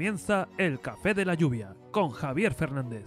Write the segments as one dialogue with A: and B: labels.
A: Comienza el Café de la Lluvia con Javier Fernández.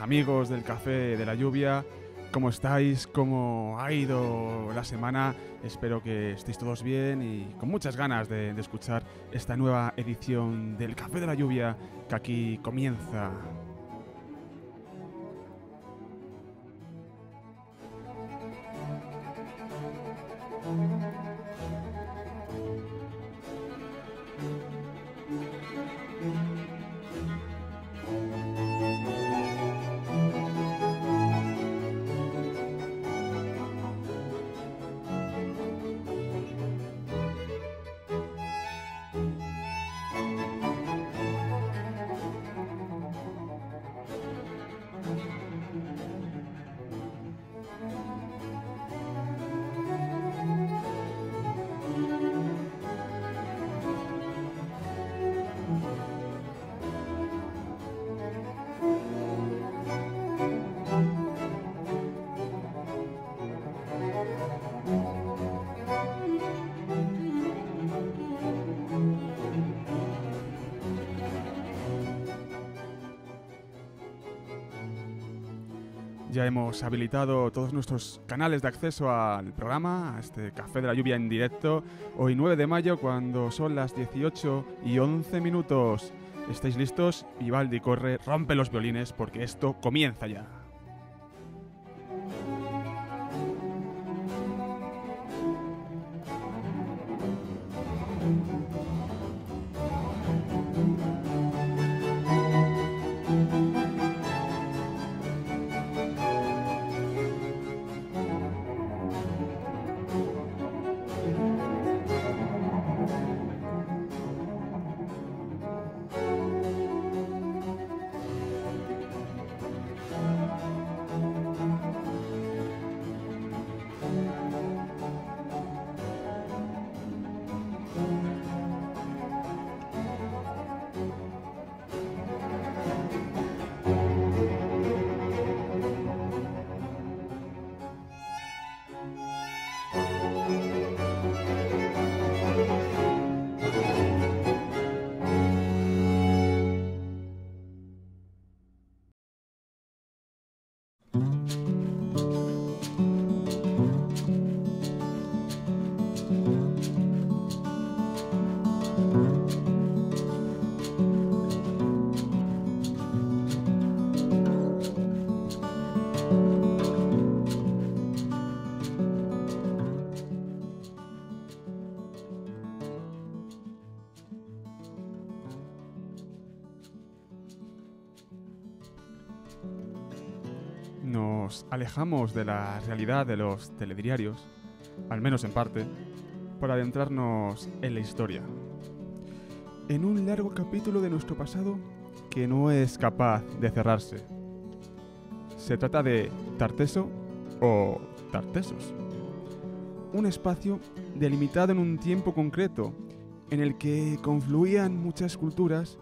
B: amigos del café de la lluvia. ¿Cómo estáis? ¿Cómo ha ido la semana? Espero que estéis todos bien y con muchas ganas de, de escuchar esta nueva edición del Café de la Lluvia que aquí comienza. habilitado todos nuestros canales de acceso al programa, a este Café de la Lluvia en directo, hoy 9 de mayo cuando son las 18 y 11 minutos. ¿Estáis listos? Vivaldi corre, rompe los violines porque esto comienza ya. alejamos de la realidad de los telediarios, al menos en parte, para adentrarnos en la historia. En un largo capítulo de nuestro pasado que no es capaz de cerrarse. Se trata de Tarteso o Tartesos. Un espacio delimitado en un tiempo concreto en el que confluían muchas culturas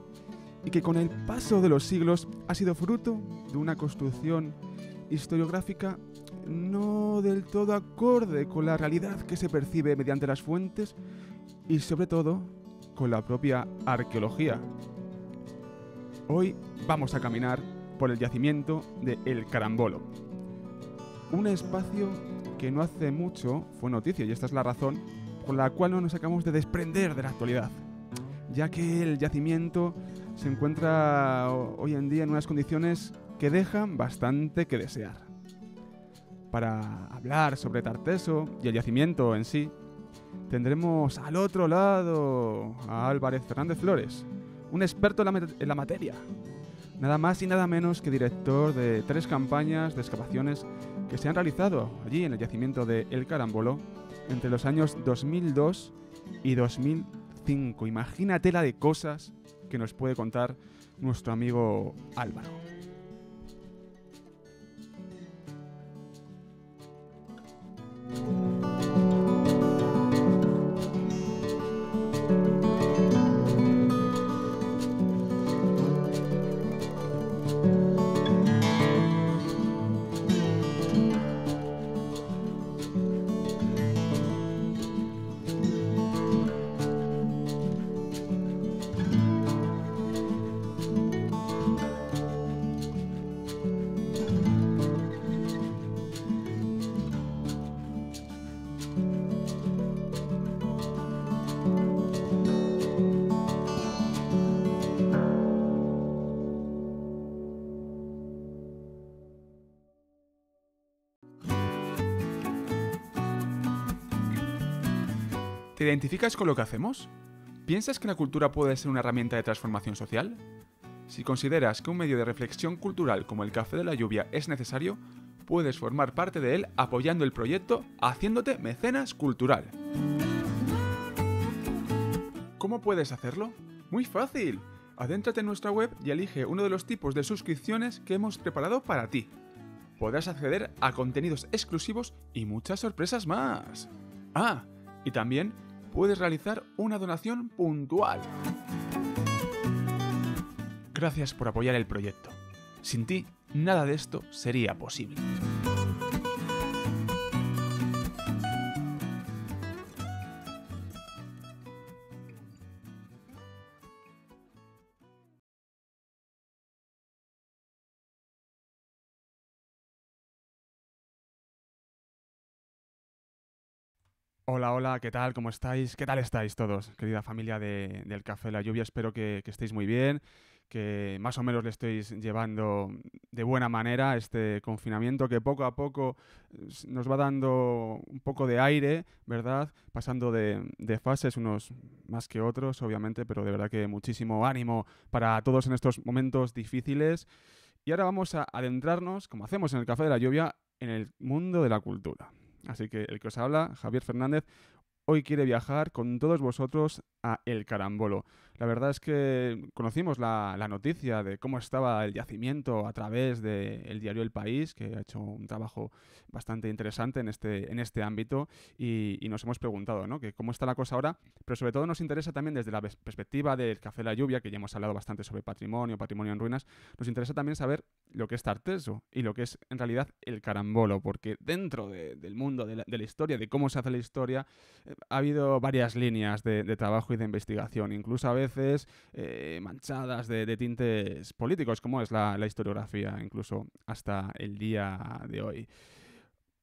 B: y que con el paso de los siglos ha sido fruto de una construcción historiográfica no del todo acorde con la realidad que se percibe mediante las fuentes y sobre todo con la propia arqueología. Hoy vamos a caminar por el yacimiento de El Carambolo, un espacio que no hace mucho fue noticia y esta es la razón por la cual no nos acabamos de desprender de la actualidad, ya que el yacimiento se encuentra hoy en día en unas condiciones que dejan bastante que desear. Para hablar sobre Tarteso y el yacimiento en sí, tendremos al otro lado a Álvarez Fernández Flores, un experto en la, materia, nada más y nada menos que director de tres campañas de excavaciones que se han realizado allí en el yacimiento de El Carambolo entre los años 2002 y 2005. Imagínate la de cosas que nos puede contar nuestro amigo Álvaro. identificas con lo que hacemos? ¿Piensas que la cultura puede ser una herramienta de transformación social? Si consideras que un medio de reflexión cultural como el Café de la Lluvia es necesario, puedes formar parte de él apoyando el proyecto haciéndote mecenas cultural. ¿Cómo puedes hacerlo? Muy fácil. Adéntrate en nuestra web y elige uno de los tipos de suscripciones que hemos preparado para ti. Podrás acceder a contenidos exclusivos y muchas sorpresas más. Ah, y también puedes realizar una donación puntual. Gracias por apoyar el proyecto. Sin ti, nada de esto sería posible.
A: Hola, hola, ¿qué tal? ¿Cómo estáis? ¿Qué tal estáis
B: todos? Querida familia del Café de la Lluvia, espero que, estéis muy bien, que más o menos le estéis llevando de buena manera este confinamiento que poco a poco eh, nos va dando un poco de aire, ¿verdad? Pasando de fases, unos más que otros, obviamente, pero de verdad que muchísimo ánimo para todos en estos momentos difíciles. Y ahora vamos a adentrarnos, como hacemos en el Café de la Lluvia, en el mundo de la cultura. Así que el que os habla, Javier Fernández, hoy quiere viajar con todos vosotros a El Carambolo. La verdad es que conocimos la, noticia de cómo estaba el yacimiento a través del diario El País, que ha hecho un trabajo bastante interesante en este, en este ámbito, y, nos hemos preguntado ¿no? que cómo está la cosa ahora, pero sobre todo nos interesa también desde la perspectiva del Café La Lluvia, que ya hemos hablado bastante sobre patrimonio, patrimonio en ruinas, nos interesa también saber lo que es Tarteso y lo que es en realidad el carambolo, porque dentro del mundo de la, historia, de cómo se hace la historia, eh, ha habido varias líneas de, trabajo y de investigación, incluso a veces eh, manchadas de, tintes políticos, como es la historiografía, incluso hasta el día de hoy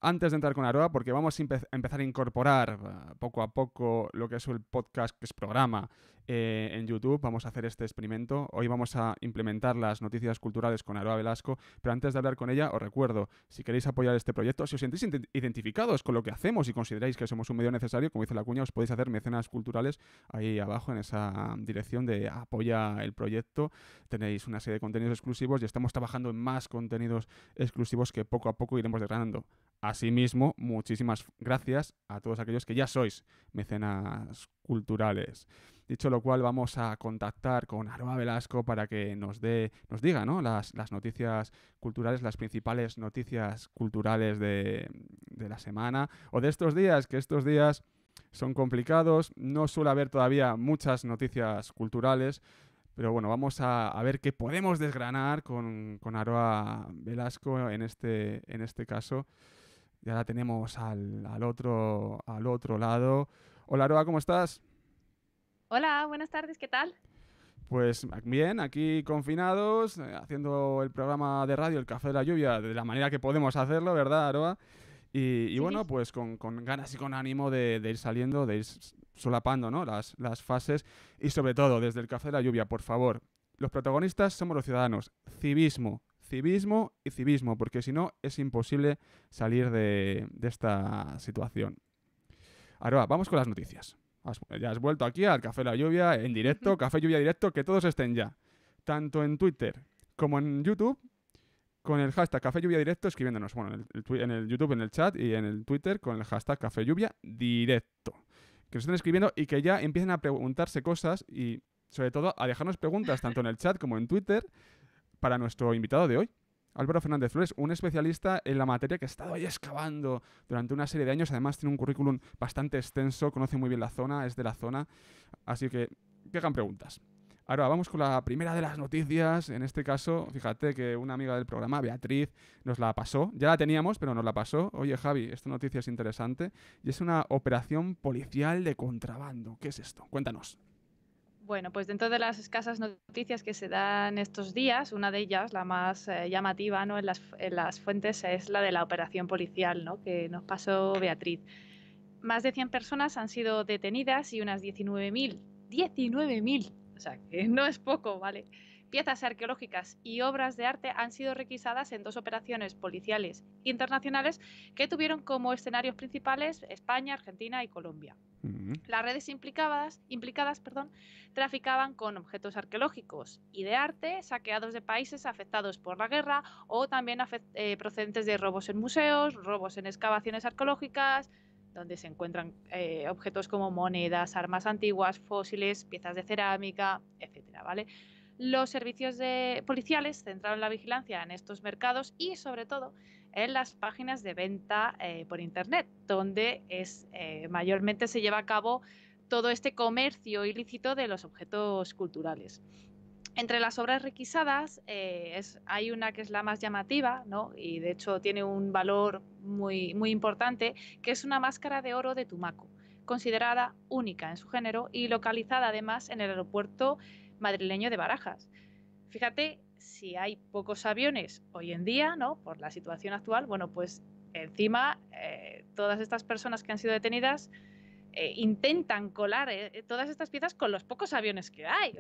B: antes de entrar con Aroa, porque vamos a empezar a incorporar eh, poco a poco lo que es el podcast, que es programa eh, en YouTube. Vamos a hacer este experimento. Hoy vamos a implementar las noticias culturales con Aroa Velasco, pero antes de hablar con ella, os recuerdo, si queréis apoyar este proyecto, si os sentís identificados con lo que hacemos y consideráis que somos un medio necesario, como dice la cuña, os podéis hacer mecenas culturales ahí abajo en esa dirección de apoya el proyecto. Tenéis una serie de contenidos exclusivos y estamos trabajando en más contenidos exclusivos que poco a poco iremos desgranando. Asimismo, muchísimas gracias a todos aquellos que ya sois mecenas culturales. Dicho lo cual, vamos a contactar con Aroa Velasco para que nos dé, nos diga ¿no? las, noticias culturales, las principales noticias culturales de, la semana o de estos días, que estos días son complicados, no suele haber todavía muchas noticias culturales, pero bueno, vamos a, ver qué podemos desgranar con, Aroa Velasco en este, en este caso. Ya la tenemos al, otro, al otro lado. Hola, Aroa, ¿cómo estás?
C: Hola, buenas tardes, ¿qué tal?
B: Pues bien, aquí confinados, eh, haciendo el programa de radio El Café de la Lluvia, de la manera que podemos hacerlo, ¿verdad, Aroa? Y, bueno, pues con, ganas y con ánimo de, ir saliendo, de ir solapando las, las fases y sobre todo desde el Café de la Lluvia, por favor. Los protagonistas somos los ciudadanos. Civismo, civismo y civismo, porque si no es imposible salir de, esta situación. Ahora vamos con las noticias. ya has vuelto aquí al Café La Lluvia en directo, Café Lluvia directo, que todos estén ya, tanto en Twitter como en YouTube, con el hashtag Café Lluvia directo escribiéndonos, bueno, en el, en el YouTube, en el chat y en el Twitter con el hashtag Café Lluvia directo. Que nos estén escribiendo y que ya empiecen a preguntarse cosas y sobre todo a dejarnos preguntas tanto en el chat como en Twitter para nuestro invitado de hoy, Álvaro Fernández Flores, un especialista en la materia que ha estado ahí excavando durante una serie de años. Además, tiene un currículum bastante extenso, conoce muy bien la zona, es de la zona. Así que, que hagan preguntas. Ahora vamos con la primera de las noticias. En este caso, fíjate que una amiga del programa, Beatriz, nos la pasó. Ya la teníamos, pero nos la pasó. Oye, Javi, esta noticia es interesante. Y es una operación policial de contrabando. ¿Qué es esto? Cuéntanos.
C: Bueno, pues dentro de las escasas noticias que se dan estos días, una de ellas, la más eh, llamativa ¿no? en, las, fuentes, es la de la operación policial ¿no? que nos pasó Beatriz. Más de 100 personas han sido detenidas y unas 19.000, 19.000, o sea, que no es poco, ¿vale? Piezas arqueológicas y obras de arte han sido requisadas en dos operaciones policiales internacionales que tuvieron como escenarios principales España, Argentina y Colombia. Las redes implicadas, traficaban con objetos arqueológicos y de arte saqueados de países afectados por la guerra o también eh, procedentes de robos en museos, robos en excavaciones arqueológicas, donde se encuentran eh, objetos como monedas, armas antiguas, fósiles, piezas de cerámica, etcétera, los servicios de policiales centraron la vigilancia en estos mercados y sobre todo en las páginas de venta eh, por Internet, donde es, eh, mayormente se lleva a cabo todo este comercio ilícito de los objetos culturales. Entre las obras requisadas eh, hay una que es la más llamativa y de hecho tiene un valor muy, muy importante, que es una máscara de oro de Tumaco, considerada única en su género y localizada además en el aeropuerto madrileño de Barajas. Fíjate, si hay pocos aviones hoy en día, ¿no? Por la situación actual, bueno, pues encima eh, todas estas personas que han sido detenidas eh, intentan colar eh, todas estas piezas con los pocos aviones que hay.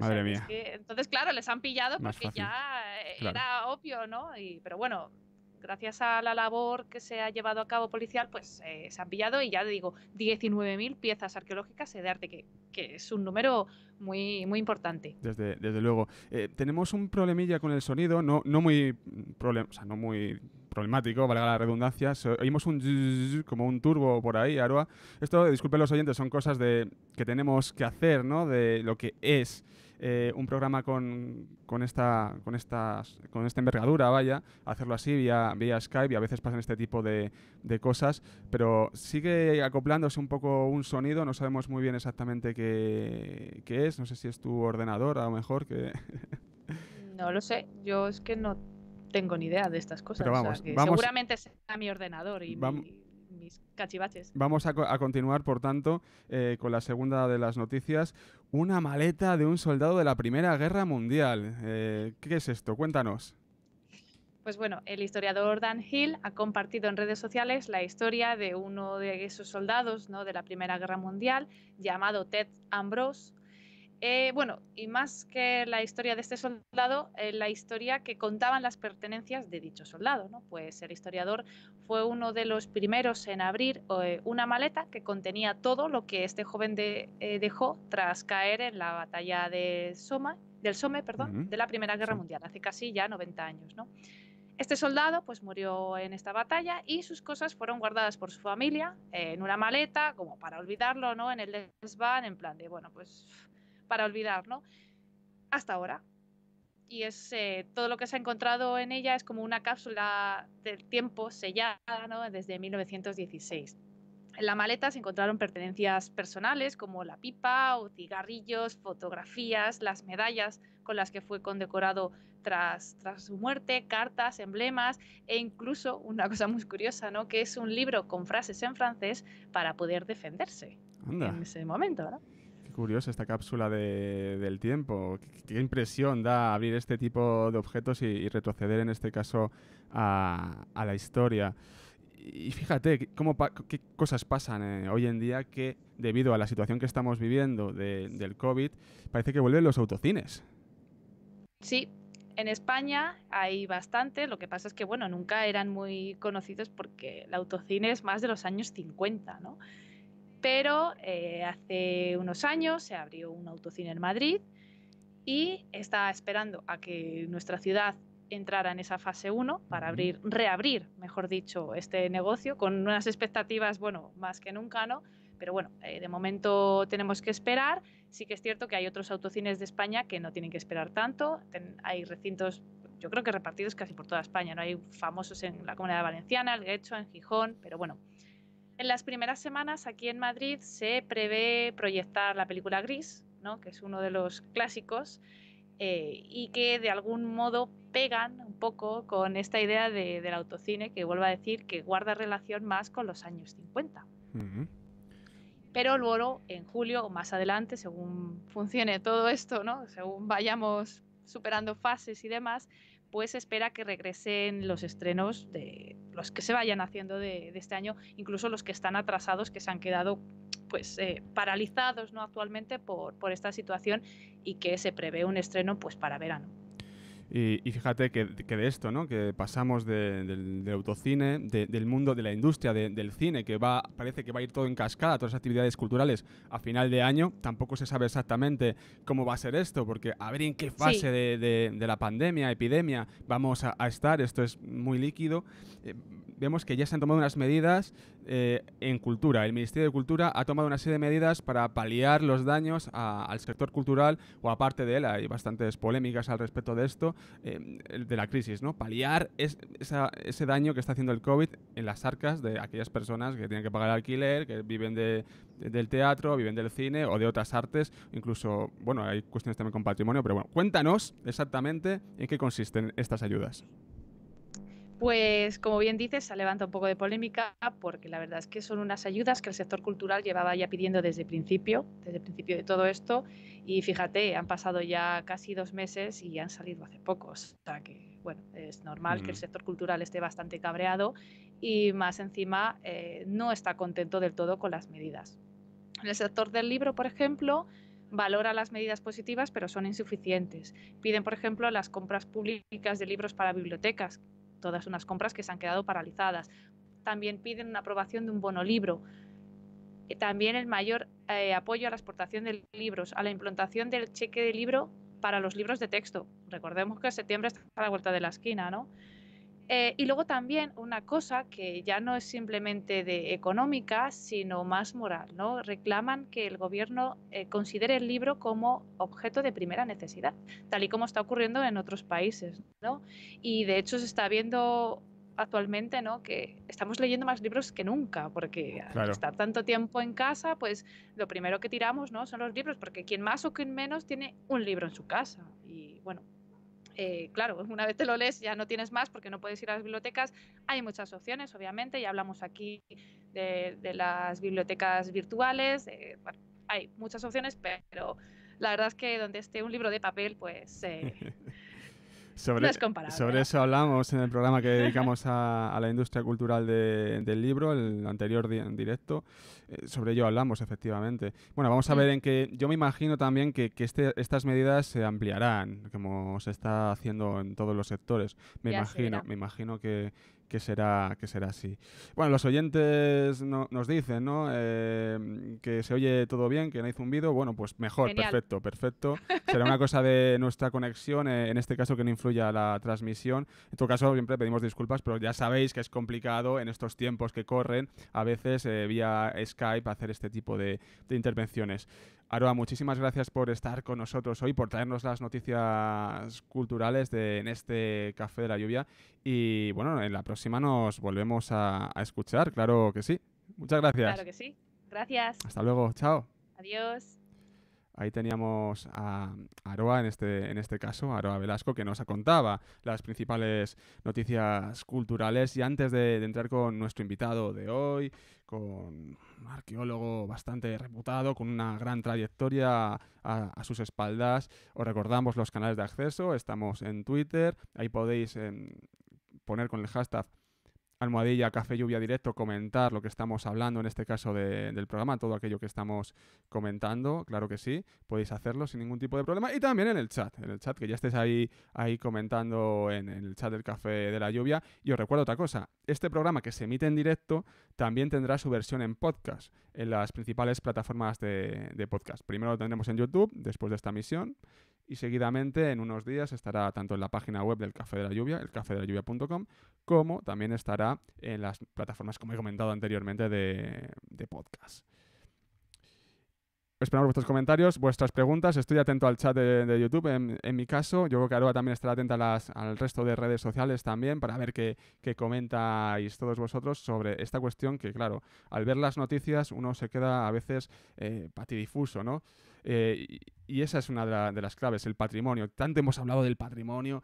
C: entonces, claro, les han pillado porque ya era obvio, ¿no? pero bueno, gracias a la labor que se ha llevado a cabo policial, pues eh, se han pillado, y ya digo, 19.000 piezas arqueológicas de arte, que, que es un número muy, muy importante.
B: Desde, desde luego. Eh, tenemos un problemilla con el sonido, no, no muy problema, o sea, no muy problemático, valga la redundancia. Oímos un como un turbo por ahí, Aroa. Esto, disculpen los oyentes, son cosas de que tenemos que hacer, ¿no? De lo que es eh, un programa con, con, esta, con, estas, con esta envergadura, vaya, hacerlo así vía, vía Skype y a veces pasan este tipo de, de cosas, pero sigue acoplándose un poco un sonido, no sabemos muy bien exactamente qué, es, no sé si es tu ordenador a lo mejor que...
C: no lo sé, yo es que no tengo ni idea de estas cosas. sea, seguramente mi ordenador y mis cachivaches.
B: Vamos a, continuar, por tanto, eh, con la segunda de las noticias. Una maleta de un soldado de la Primera Guerra Mundial. Eh, ¿Qué es esto? Cuéntanos.
C: Pues bueno, el historiador Dan Hill ha compartido en redes sociales la historia de uno de esos soldados ¿no? de la Primera Guerra Mundial, llamado Ted Ambrose, eh, bueno, y más que la historia de este soldado, eh, la historia que contaban las pertenencias de dicho soldado, ¿no? Pues el historiador fue uno de los primeros en abrir eh, una maleta que contenía todo lo que este joven dejó tras caer en la batalla de del Somme, perdón, de la Primera Guerra Mundial, hace casi ya 90 años, Este soldado pues murió en esta batalla y sus cosas fueron guardadas por su familia en una maleta, como para olvidarlo, ¿no? En el desván, en plan de, bueno, pues para olvidar, ¿no? hasta ahora. Y es eh, todo lo que se ha encontrado en ella es como una cápsula del tiempo sellada ¿no? desde 1916. En la maleta se encontraron pertenencias personales como la pipa o cigarrillos, fotografías, las medallas con las que fue condecorado tras, tras su muerte, cartas, emblemas e incluso una cosa muy curiosa, ¿no? que es un libro con frases en francés para poder defenderse en ese momento. ¿no?
B: curiosa esta cápsula del tiempo. ¿Qué, impresión da abrir este tipo de objetos y, retroceder en este caso a, la historia? y fíjate qué cosas pasan eh, hoy en día que, debido a la situación que estamos viviendo del COVID, parece que vuelven los autocines.
C: Sí, en España hay bastante, lo que pasa es que, bueno, nunca eran muy conocidos porque el autocine es más de los años 50, ¿no? Pero eh, hace unos años se abrió un autocine en Madrid y está esperando a que nuestra ciudad entrara en esa fase 1 para abrir, reabrir, mejor dicho, este negocio con unas expectativas, bueno, más que nunca, ¿no? Pero bueno, eh, de momento tenemos que esperar. Sí que es cierto que hay otros autocines de España que no tienen que esperar tanto. hay recintos, yo creo que repartidos casi por toda España, ¿no? Hay famosos en la Comunidad Valenciana, de hecho, en Gijón, pero bueno, en las primeras semanas aquí en Madrid se prevé proyectar la película Gris, ¿no? que es uno de los clásicos, eh, y que de algún modo pegan un poco con esta idea del autocine, que vuelvo a decir que guarda relación más con los años 50. Pero luego, en julio o más adelante, según funcione todo esto, ¿no? según vayamos superando fases y demás, pues espera que regresen los estrenos de los que se vayan haciendo de, este año, incluso los que están atrasados, que se han quedado pues eh, paralizados no actualmente por, por esta situación y que se prevé un estreno pues para verano.
B: Y, fíjate que, de esto, ¿no? Que pasamos de, del, autocine, del mundo de la industria, del cine, que va, parece que va a ir todo en cascada, todas las actividades culturales a final de año. Tampoco se sabe exactamente cómo va a ser esto, porque a ver en qué fase de, la pandemia, epidemia, vamos a, estar. Esto es muy líquido. Eh, vemos que ya se han tomado unas medidas eh, en cultura. El Ministerio de Cultura ha tomado una serie de medidas para paliar los daños al sector cultural o aparte de él. Hay bastantes polémicas al respecto de esto. Em, de la crisis, ¿no? Paliar ese daño que está haciendo el COVID en las arcas de aquellas personas que tienen que pagar alquiler, que viven del teatro, viven del cine o de otras artes, incluso, bueno, hay cuestiones también con patrimonio, pero bueno, cuéntanos exactamente en qué consisten estas ayudas.
C: Pues como bien dices, se levanta un poco de polémica porque la verdad es que son unas ayudas que el sector cultural llevaba ya pidiendo desde el principio, desde el principio de todo esto, y fíjate, han pasado ya casi dos meses y han salido hace pocos. O sea que, bueno, es normal que el sector cultural esté bastante cabreado y más encima eh, no está contento del todo con las medidas. En el sector del libro, por ejemplo, valora las medidas positivas, pero son insuficientes. Piden, por ejemplo, las compras públicas de libros para bibliotecas, todas unas compras que se han quedado paralizadas. También piden una aprobación de un bono libro. Eh, también el mayor eh, apoyo a la exportación de libros, a la implantación del cheque de libro para los libros de texto. Recordemos que septiembre está a la vuelta de la esquina, ¿no? Eh, y luego también una cosa que ya no es simplemente de económica, sino más moral, ¿no? Reclaman que el gobierno eh, considere el libro como objeto de primera necesidad, tal y como está ocurriendo en otros países, ¿no? Y de hecho se está viendo actualmente, ¿no? Que estamos leyendo más libros que nunca, porque al estar tanto tiempo en casa, pues lo primero que tiramos, ¿no? Son los libros, porque quien más o quien menos tiene un libro en su casa. Y bueno, eh, claro, una vez te lo lees ya no tienes más porque no puedes ir a las bibliotecas. Hay muchas opciones, obviamente, ya hablamos aquí de, las bibliotecas virtuales, eh, hay muchas opciones, pero la verdad es que donde esté un libro de papel, pues eh,
B: Sobre, ¿eh? eso hablamos en el programa que dedicamos a, la industria cultural del libro, el anterior en directo. Eh, sobre ello hablamos, efectivamente. Bueno, vamos a mm. ver en qué. Yo me imagino también que, que este, estas medidas se ampliarán, como se está haciendo en todos los sectores. Me imagino, me imagino que que será, que será así. Bueno, los oyentes nos dicen, eh, que se oye todo bien, que no hay zumbido. Bueno, pues mejor, perfecto, perfecto. Será una cosa de nuestra conexión, eh, en este caso que no influya la transmisión. En todo caso, siempre pedimos disculpas, pero ya sabéis que es complicado en estos tiempos que corren, a veces eh, vía Skype, hacer este tipo de, intervenciones. Aroa, muchísimas gracias por estar con nosotros hoy, por traernos las noticias culturales de, en este Café de la Lluvia. Y bueno, en la próxima próxima nos volvemos a, escuchar, claro que sí. Muchas gracias. Claro
C: que sí. Gracias.
B: Hasta luego. Chao. Adiós. Ahí teníamos a Aroa, en este, en este caso, Aroa Velasco, que nos contaba las principales noticias culturales. Y antes de, entrar con nuestro invitado de hoy, con un arqueólogo bastante reputado, con una gran trayectoria a, a sus espaldas, os recordamos los canales de acceso. Estamos en Twitter, ahí podéis... En, em, poner con el hashtag almohadilla, café, lluvia directo, comentar lo que estamos hablando, en este caso del programa, todo aquello que estamos comentando, claro que sí, podéis hacerlo sin ningún tipo de problema. Y también en el chat, en el chat, que ya estéis ahí, ahí comentando en, el chat del café de la lluvia. Y os recuerdo otra cosa, este programa que se emite en directo también tendrá su versión en podcast, en las principales plataformas de, de podcast. Primero lo tendremos en YouTube, después de esta misión y seguidamente en unos días estará tanto en la página web del Café de la Lluvia, el elcafedelayuvia.com, como también estará en las plataformas, como he comentado anteriormente, de, de podcast. Esperamos vuestros comentarios, vuestras preguntas. Estoy atento al chat de, YouTube, en, en, mi caso. Yo creo que Aroa también estará atenta a las, al resto de redes sociales también para ver qué, qué, comentáis todos vosotros sobre esta cuestión que, claro, al ver las noticias uno se queda a veces eh, patidifuso, ¿no? Eh, y esa es una de, de, las claves, el patrimonio. Tanto hemos hablado del patrimonio,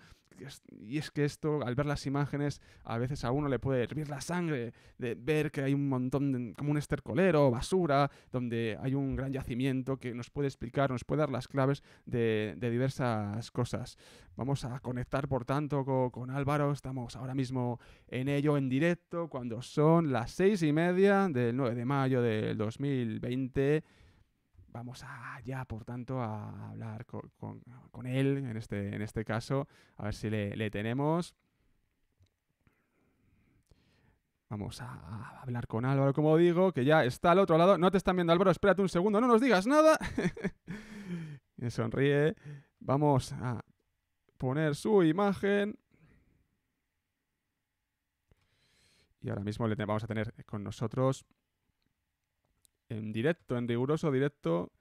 B: y es que esto, al ver las imágenes, a veces a uno le puede hervir la sangre de ver que hay un montón, de, como un estercolero, basura, donde hay un gran yacimiento que nos puede explicar, nos puede dar las claves de, diversas cosas. Vamos a conectar, por tanto, con, con, Álvaro. Estamos ahora mismo en ello, en directo, cuando son las seis y media del 9 de mayo del 2020 vamos allá, por tanto, a hablar con, él en este, en este caso, a ver si le, tenemos. Vamos a, hablar con Álvaro, como digo, que ya está al otro lado. No te están viendo, Álvaro, espérate un segundo, no nos digas nada. Me sonríe. Vamos a poner su imagen. Y ahora mismo le vamos a tener con nosotros en directo, en riguroso directo.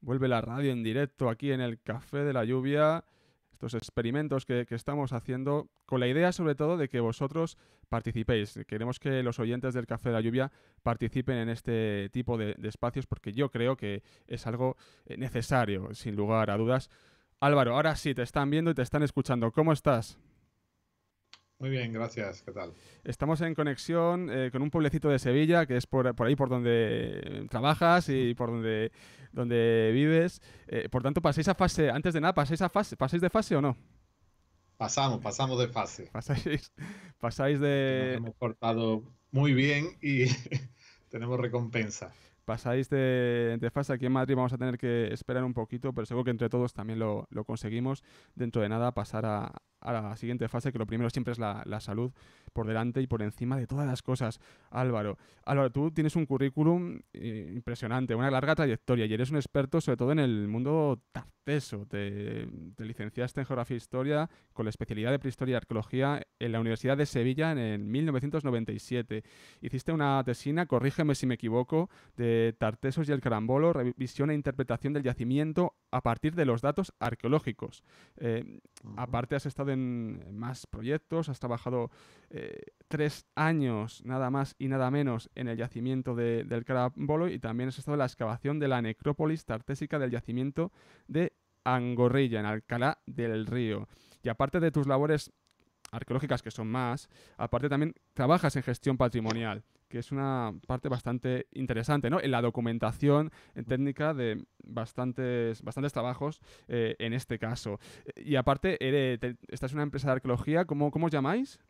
B: Vuelve la radio en directo aquí en el Café de la Lluvia. Estos experimentos que, estamos haciendo con la idea sobre todo de que vosotros participéis. Queremos que los oyentes del Café de la Lluvia participen en este tipo de, de espacios porque yo creo que es algo eh, necesario, sin lugar a dudas. Álvaro, ahora sí, te están viendo y te están escuchando. ¿Cómo estás?
A: Muy bien, gracias. ¿Qué tal?
B: Estamos en conexión eh, con un pueblecito de Sevilla, que es por, ahí por donde trabajas y por donde, donde vives. Eh, por tanto, paséis a fase, antes de nada, paséis a fase, ¿paséis de fase o no? Pasamos, pasamos de fase. Pasáis, de... hemos portado muy bien y
A: tenemos recompensa
B: pasáis de, fase aquí en Madrid, vamos a tener que esperar un poquito, pero seguro que entre todos también lo, lo conseguimos. Dentro de nada pasar a, a, la siguiente fase, que lo primero siempre es la, la, salud por delante y por encima de todas las cosas. Álvaro, Álvaro, tú tienes un currículum eh, impresionante, una larga trayectoria y eres un experto sobre todo en el mundo tarteso. Te, te licenciaste en Geografía e Historia con la especialidad de Prehistoria y Arqueología en la Universidad de Sevilla en 1997. Hiciste una tesina, corrígeme si me equivoco, de eh, Tartesos y el Carambolo, revisión e interpretación del yacimiento a partir de los datos arqueológicos. Eh, aparte has estado en más proyectos, has trabajado eh, tres años nada más y nada menos en el yacimiento del Carambolo y también has estado en la excavación de la necrópolis tartésica del yacimiento de Angorrilla, en Alcalá del Río. Y aparte de tus labores arqueológicas, que son más, aparte también trabajas en gestión patrimonial que es una parte bastante interesante, ¿no? En la documentación técnica de bastantes, bastantes trabajos eh, en este caso. Y aparte, eh, esta es una empresa de arqueología, ¿cómo, cómo os llamáis?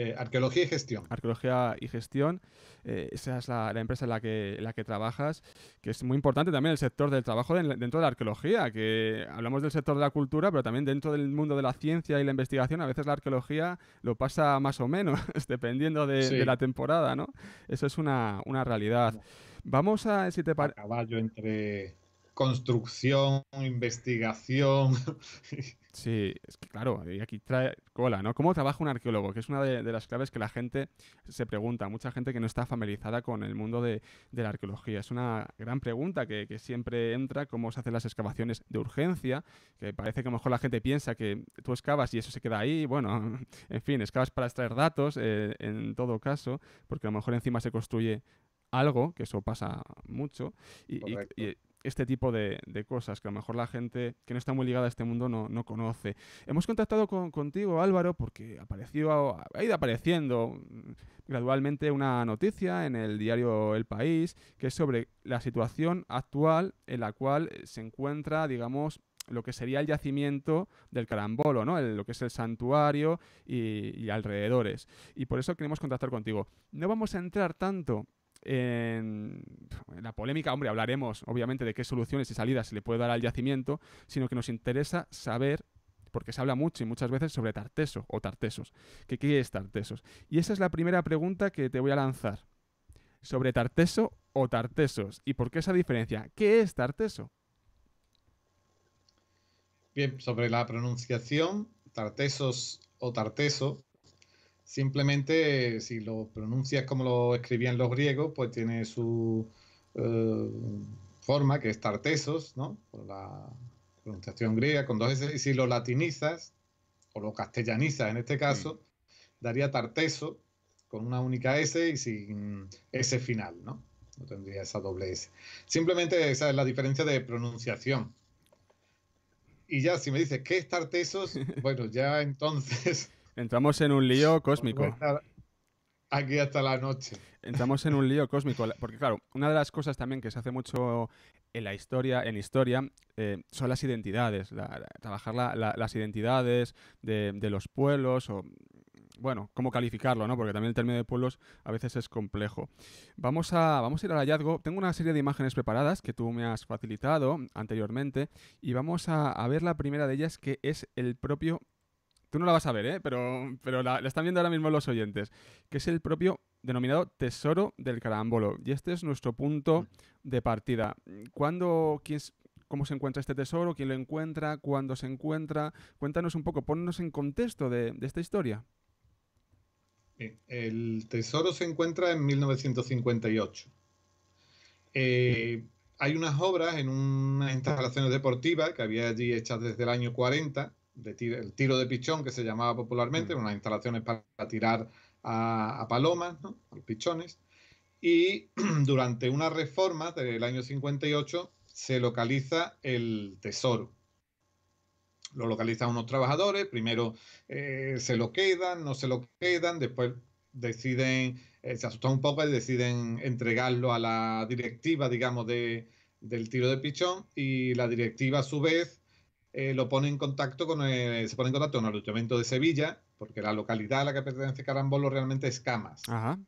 B: Eh, arqueología y gestión. Arqueología y gestión. Eh, esa es la, empresa en la, que, la que trabajas, que es muy importante también el sector del trabajo dentro de la arqueología, que hablamos del sector de la cultura, pero también dentro del mundo de la ciencia y la investigación, a veces la arqueología lo pasa más o menos, dependiendo de, la temporada, ¿no? Eso es una, realidad. Vamos a, si te parece... Caballo entre construcción, investigación. Sí, es que claro, aquí trae cola, ¿no? ¿Cómo trabaja un arqueólogo? Que es una de, las claves que la gente se pregunta, mucha gente que no está familiarizada con el mundo de, la arqueología. Es una gran pregunta que, siempre entra, cómo se hacen las excavaciones de urgencia, que parece que a lo mejor la gente piensa que tú excavas y eso se queda ahí, bueno, en fin, excavas para extraer datos, eh, en todo caso, porque a lo mejor encima se construye algo, que eso pasa mucho, y, este tipo de, cosas que a lo mejor la gente que no está muy ligada a este mundo no, conoce. Hemos contactado contigo, Álvaro, porque apareció, ha ido apareciendo gradualmente una noticia en el diario El País que es sobre la situación actual en la cual se encuentra, digamos, lo que sería el yacimiento del carambolo, ¿no? lo que es el santuario y alrededores. Y por eso queremos contactar contigo. No vamos a entrar tanto en la polémica, hombre, hablaremos obviamente de qué soluciones y salidas se le puede dar al yacimiento, sino que nos interesa saber, porque se habla mucho y muchas veces sobre Tarteso o Tartesos, que qué es Tartesos. Y esa es la primera pregunta que te voy a lanzar. Sobre Tarteso o Tartesos, ¿y por qué esa diferencia? ¿Qué es Tarteso?
A: Bien, sobre la pronunciación, Tartesos o Tarteso Simplemente si lo pronuncias como lo escribían los griegos, pues tiene su eh, forma, que es tartesos, ¿no? Por la pronunciación griega, con dos S. Y si lo latinizas, o lo castellanizas en este caso, daría tarteso con una única S y sin S final, ¿no? No tendría esa doble S. Simplemente esa es la diferencia de pronunciación. Y ya, si me dices, ¿qué es tartesos? bueno, ya entonces...
B: Entramos en un lío cósmico.
A: Aquí hasta la noche.
B: Entramos en un lío cósmico, porque claro, una de las cosas también que se hace mucho en la historia, en historia, eh, son las identidades, trabajar las identidades de, los pueblos o, bueno, cómo calificarlo, ¿no? Porque también el término de pueblos a veces es complejo. Vamos a, vamos a ir al hallazgo. Tengo una serie de imágenes preparadas que tú me has facilitado anteriormente y vamos a ver la primera de ellas que es el propio Tú no la vas a ver, ¿eh? Pero, pero la, están viendo ahora mismo los oyentes. Que es el propio denominado tesoro del carambolo. Y este es nuestro punto mm. de partida. ¿Cuándo, quién, cómo se encuentra este tesoro? ¿Quién lo encuentra? ¿Cuándo se encuentra? Cuéntanos un poco, ponnos en
A: contexto de, esta historia. El tesoro se encuentra en 1958. Eh, hay unas obras en unas instalaciones deportivas que había allí hechas desde el año 40 el tiro de pichón que se llamaba popularmente, unas instalaciones para tirar a, palomas, a pichones. Y durante una reforma del año 58 se localiza el tesoro. Lo localizan unos trabajadores, primero eh, se lo quedan, no se lo quedan, después deciden, eh, se asustan un poco y deciden entregarlo a la directiva, digamos, del tiro de pichón y la directiva a su vez eh, lo pone en contacto con eh, se pone en contacto con el ayuntamiento de Sevilla, porque la localidad a la que pertenece Carambolo realmente es Camas,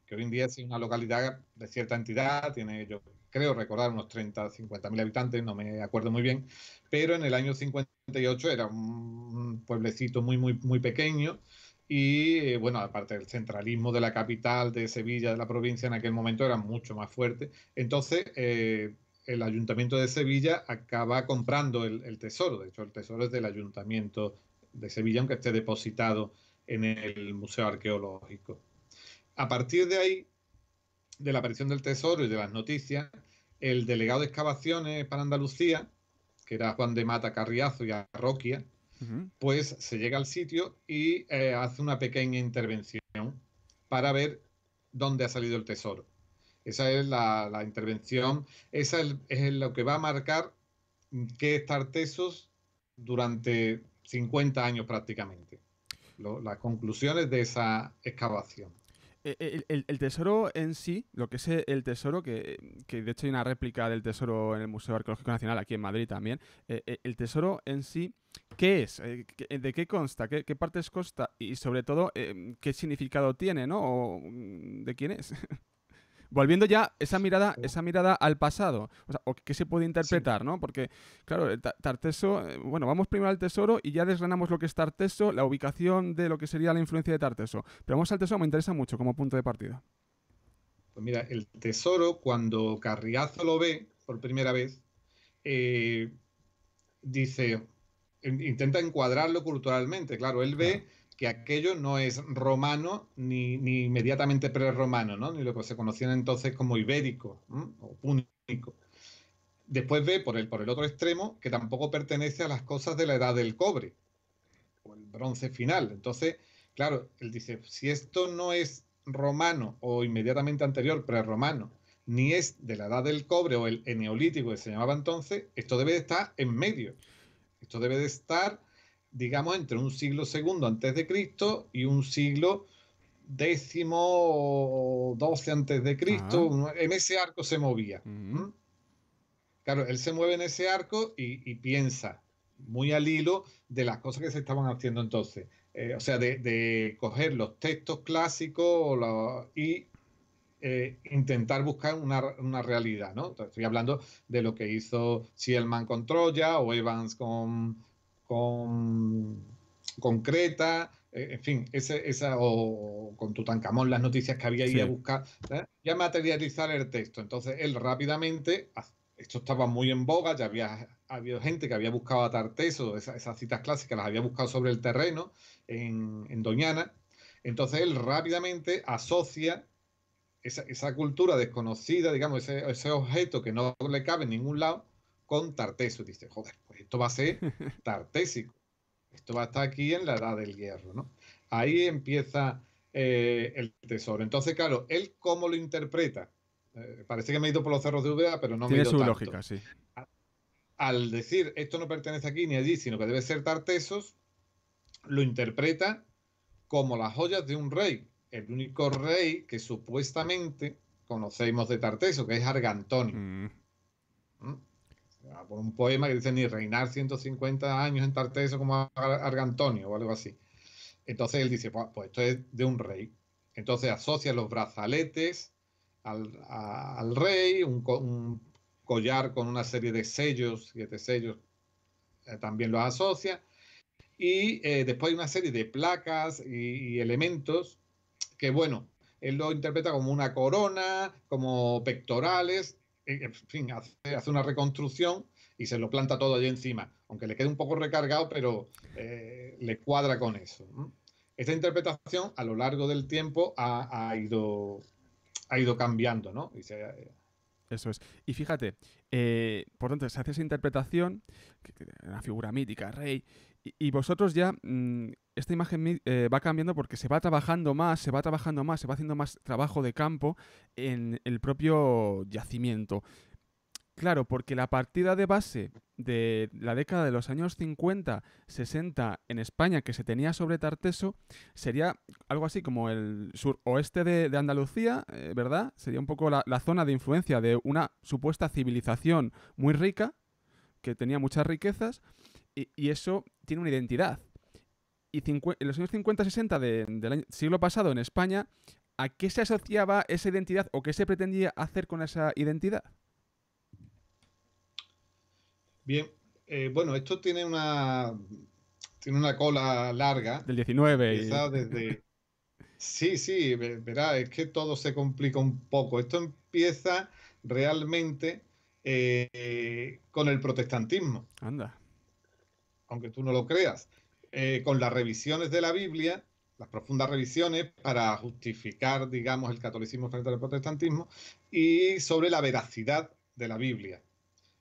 A: que hoy en día es una localidad de cierta entidad, tiene yo creo recordar unos 30, 50 mil habitantes, no me acuerdo muy bien, pero en el año 58 era un pueblecito muy, muy, muy pequeño. Y eh, bueno, aparte del centralismo de la capital de Sevilla, de la provincia en aquel momento era mucho más fuerte. Entonces, el ayuntamiento de Sevilla acaba comprando el, tesoro. De hecho, el tesoro es del ayuntamiento de Sevilla, aunque esté depositado en el Museo Arqueológico. A partir de ahí, de la aparición del tesoro y de las noticias, el delegado de excavaciones para Andalucía, que era Juan de Mata Carriazo y Arroquia, pues se llega al sitio y eh, hace una pequeña intervención para ver dónde ha salido el tesoro. Esa es la, intervención, esa es, lo que va a marcar qué estar tesos durante 50 años prácticamente. las conclusiones de esa excavación.
B: Eh, eh, el, tesoro en sí, lo que es el tesoro, que, de hecho hay una réplica del tesoro en el Museo Arqueológico Nacional aquí en Madrid también, eh, el tesoro en sí, ¿qué es? ¿De qué consta? ¿Qué, partes consta? Y sobre todo, ¿qué significado tiene? ¿no? ¿O, mm, ¿De quién es? Volviendo ya esa mirada, esa mirada al pasado, o, sea, ¿qué se puede interpretar, no? Porque, claro, Tarteso, eh, bueno, vamos primero al tesoro y ya desgranamos lo que es Tarteso, la ubicación de lo que sería la influencia de Tarteso. Pero vamos al tesoro, me interesa mucho como punto de partida.
A: Pues mira, el tesoro, cuando Carriazo lo ve por primera vez, eh, dice, intenta encuadrarlo culturalmente. Claro, él ve que aquello no es romano ni, inmediatamente prerromano, ¿no? ni lo que se conocía entonces como ibérico o púnico. Después ve por el, por el otro extremo que tampoco pertenece a las cosas de la edad del cobre o el bronce final. Entonces, claro, él dice, si esto no es romano o inmediatamente anterior, prerromano, ni es de la edad del cobre o el neolítico que se llamaba entonces, esto debe de estar en medio. Esto debe de estar digamos, entre un siglo segundo antes de Cristo y un siglo décimo o doce antes de Cristo. Ah. En ese arco se movía. ¿Mm? Claro, él se mueve en ese arco y, piensa muy al hilo de las cosas que se estaban haciendo entonces. Eh, o sea, de, coger los textos clásicos e y eh, intentar buscar una, realidad, ¿no? estoy hablando de lo que hizo Sielman con Troya o Evans con con, Creta, eh, en fin, ese, esa, o con Tutankamón, las noticias que había ido a buscar, ¿eh? ya materializar el texto. Entonces él rápidamente, ah, esto estaba muy en boga, ya había habido gente que había buscado a Tarteso, esas, citas clásicas las había buscado sobre el terreno en, Doñana. Entonces él rápidamente asocia esa, cultura desconocida, digamos, ese, objeto que no le cabe en ningún lado, con Tarteso. Dice, joder, esto va a ser tartésico. Esto va a estar aquí en la edad del hierro, ¿no? Ahí empieza eh, el tesoro. Entonces, claro, él cómo lo interpreta. Eh, parece que me he ido por los cerros de Úbeda, pero no me he ido su lógica, sí. Al, decir esto no pertenece aquí ni allí, sino que debe ser Tartesos, lo interpreta como las joyas de un rey. El único rey que supuestamente conocemos de Tarteso, que es Argantonio. Mm por un poema que dice ni reinar 150 años en Tarteso como Argantonio o algo así. Entonces él dice, pues esto es de un rey. Entonces asocia los brazaletes al, al rey, un, collar con una serie de sellos, siete sellos, eh, también los asocia. Y eh, después hay una serie de placas y, y elementos que, bueno, él lo interpreta como una corona, como pectorales, eh, en fin, hace, una reconstrucción y se lo planta todo allí encima, aunque le quede un poco recargado, pero eh, le cuadra con eso. Esta interpretación a lo largo del tiempo ha, ido, ha ido cambiando, ¿no? Y eh,
B: eso es. Y fíjate, por donde se hace esa interpretación, una figura mítica, rey, y, vosotros ya, mm, esta imagen eh, va cambiando porque se va trabajando más, se va trabajando más, se va haciendo más trabajo de campo en el propio yacimiento. Claro, porque la partida de base de la década de los años 50, 60 en España que se tenía sobre Tarteso sería algo así como el suroeste de, de Andalucía, eh, ¿verdad? Sería un poco la, zona de influencia de una supuesta civilización muy rica, que tenía muchas riquezas, y, eso tiene una identidad. Y en los años 50-60 del siglo pasado en España, ¿a qué se asociaba esa identidad
A: o qué se pretendía hacer con esa identidad? Bien, eh, bueno, esto tiene una, tiene una cola larga. Del
B: 19. Y... Desde...
A: sí, sí, verá, es que todo se complica un poco. Esto empieza realmente eh, con el protestantismo. Anda aunque tú no lo creas, eh, con las revisiones de la Biblia, las profundas revisiones para justificar, digamos, el catolicismo frente al protestantismo y sobre la veracidad de la Biblia.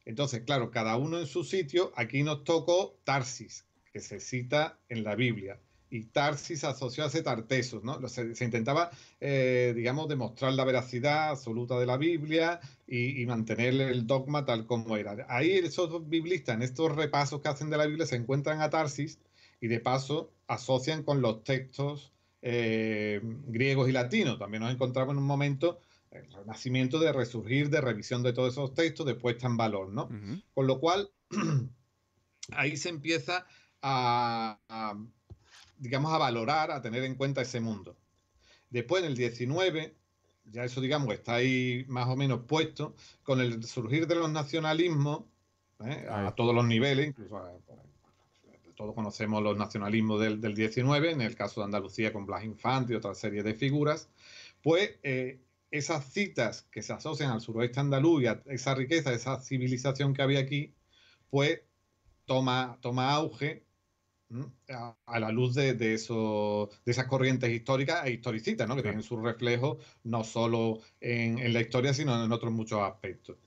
A: Entonces, claro, cada uno en su sitio, aquí nos tocó Tarsis, que se cita en la Biblia y Tarsis asoció a ese ¿no? Se, intentaba, eh, digamos, demostrar la veracidad absoluta de la Biblia y, mantener el dogma tal como era. Ahí esos biblistas, en estos repasos que hacen de la Biblia, se encuentran a Tarsis y de paso asocian con los textos eh, griegos y latinos. También nos encontramos en un momento el renacimiento de resurgir, de revisión de todos esos textos, de puesta en valor, ¿no? Con lo cual, ahí se empieza a digamos, a valorar, a tener en cuenta ese mundo. Después, en el 19, ya eso, digamos, está ahí más o menos puesto, con el surgir de los nacionalismos, ¿eh? a todos los niveles, incluso todos conocemos los nacionalismos del, del, 19, en el caso de Andalucía con Blas Infante y otra serie de figuras, pues eh, esas citas que se asocian al suroeste andaluz y a esa riqueza, esa civilización que había aquí, pues toma, toma auge a, la luz de, de, eso, de esas corrientes históricas e historicitas ¿no? que tienen su reflejo no solo en, la historia, sino en otros muchos aspectos.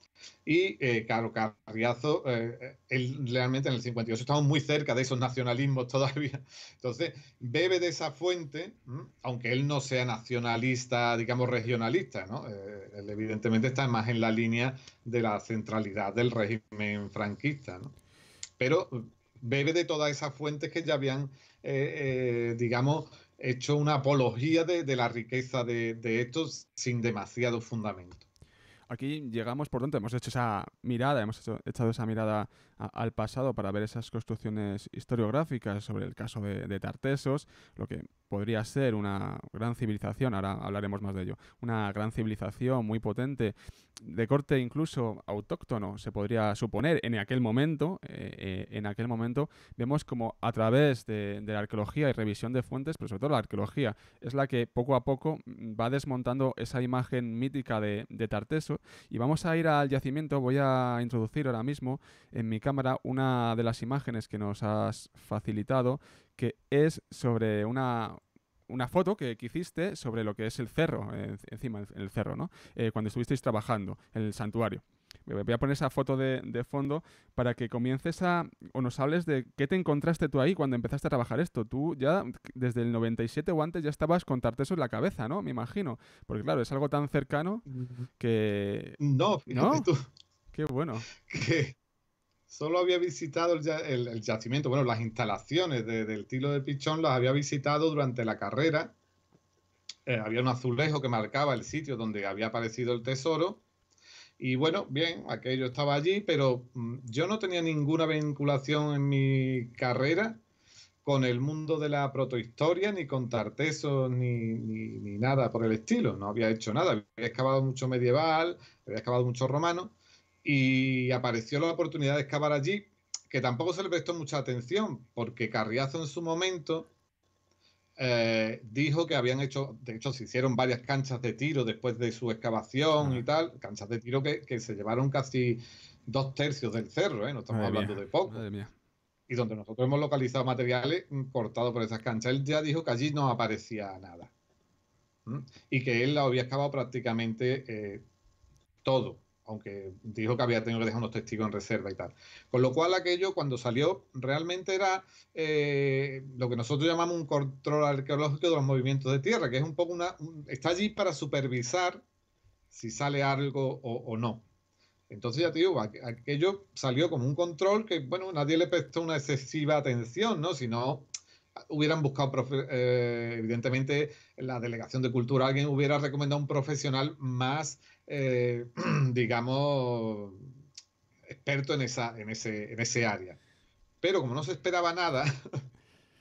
A: Y eh, claro, Carriazo, eh, él realmente en el 58 estamos muy cerca de esos nacionalismos todavía. Entonces, bebe de esa fuente, aunque él no sea nacionalista, digamos, regionalista, eh, evidentemente está más en la línea de la centralidad del régimen franquista, ¿no? Pero bebe de todas esas fuentes que ya habían, eh, eh, digamos, hecho una apología de, la riqueza de, estos sin demasiado fundamento
B: aquí llegamos, por tanto, hemos hecho esa mirada, hemos echado esa mirada al pasado para ver esas construcciones historiográficas sobre el caso de, de, Tartesos, lo que podría ser una gran civilización, ahora hablaremos más de ello, una gran civilización muy potente, de corte incluso autóctono, se podría suponer en aquel momento, eh, eh, en aquel momento vemos como a través de, la arqueología y revisión de fuentes, pero sobre todo la arqueología, es la que poco a poco mm, va desmontando esa imagen mítica de, de Tarteso y vamos a ir al yacimiento, voy a introducir ahora mismo en mi cámara una de las imágenes que nos has facilitado que es sobre una, foto que, hiciste sobre lo que es el cerro, encima el, cerro, ¿no? Eh, cuando estuvisteis trabajando en el santuario. Voy a poner esa foto de, fondo para que comiences a, o nos hables de qué te encontraste tú ahí cuando empezaste a trabajar esto. Tú ya desde el 97 o antes ya estabas contarte eso en la cabeza, ¿no? Me imagino. Porque claro, es algo tan cercano
A: que... No, ¿no? Qué bueno. Que, solo había visitado el, yacimiento, bueno, las instalaciones del tiro de pichón las había visitado durante la carrera. Eh, había un azulejo que marcaba el sitio donde había aparecido el tesoro. Y bueno, bien, aquello estaba allí, pero mm, yo no tenía ninguna vinculación en mi carrera con el mundo de la protohistoria, ni con Tartesos, ni, nada por el estilo. No había hecho nada. Había excavado mucho medieval, había excavado mucho romano, y apareció la oportunidad de excavar allí, que tampoco se le prestó mucha atención, porque Carriazo en su momento eh, dijo que habían hecho, de hecho se hicieron varias canchas de tiro después de su excavación y tal, canchas de tiro que, se llevaron casi dos tercios del cerro, ¿eh? no estamos hablando de poco. Y donde nosotros hemos localizado materiales mm, cortados por esas canchas. Él ya dijo que allí no aparecía nada. Y que él la había excavado prácticamente eh, todo aunque dijo que había tenido que dejar unos testigos en reserva y tal. Con lo cual aquello cuando salió realmente era eh, lo que nosotros llamamos un control arqueológico de los movimientos de tierra, que es un poco una... está allí para supervisar si sale algo o, no. Entonces ya te digo, aquello salió como un control que, bueno, nadie le prestó una excesiva atención, ¿no? Si no, hubieran buscado, eh, evidentemente, la Delegación de Cultura, alguien hubiera recomendado un profesional más eh, digamos, experto en, esa, en, ese, en ese área. Pero como no se esperaba nada,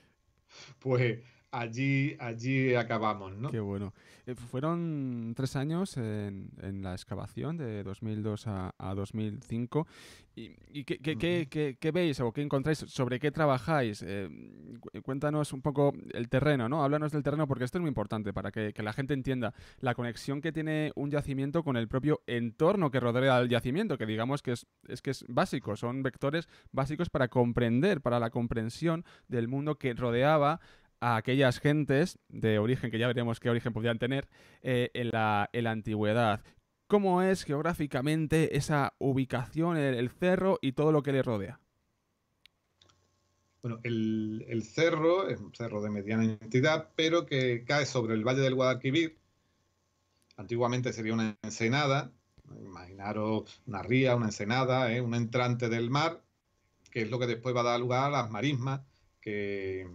A: pues allí, acabamos,
B: ¿no? Qué bueno. Eh, fueron tres años en, la excavación de 2002 a, 2005. ¿Y, y qué, veis o qué encontráis? ¿Sobre qué trabajáis? Eh, cuéntanos un poco el terreno, ¿no? Háblanos del terreno porque esto es muy importante para que, la gente entienda la conexión que tiene un yacimiento con el propio entorno que rodea al yacimiento, que digamos que es, que es básico, son vectores básicos para comprender, para la comprensión del mundo que rodeaba a aquellas gentes de origen, que ya veremos qué origen podían tener, eh, en, la, antigüedad. ¿Cómo es geográficamente esa ubicación, el, cerro y todo lo que le rodea?
A: Bueno, el, cerro es un cerro de mediana entidad, pero que cae sobre el valle del Guadalquivir. Antiguamente sería una ensenada, imaginaros una ría, una ensenada, ¿eh? un entrante del mar, que es lo que después va a dar lugar a las marismas, que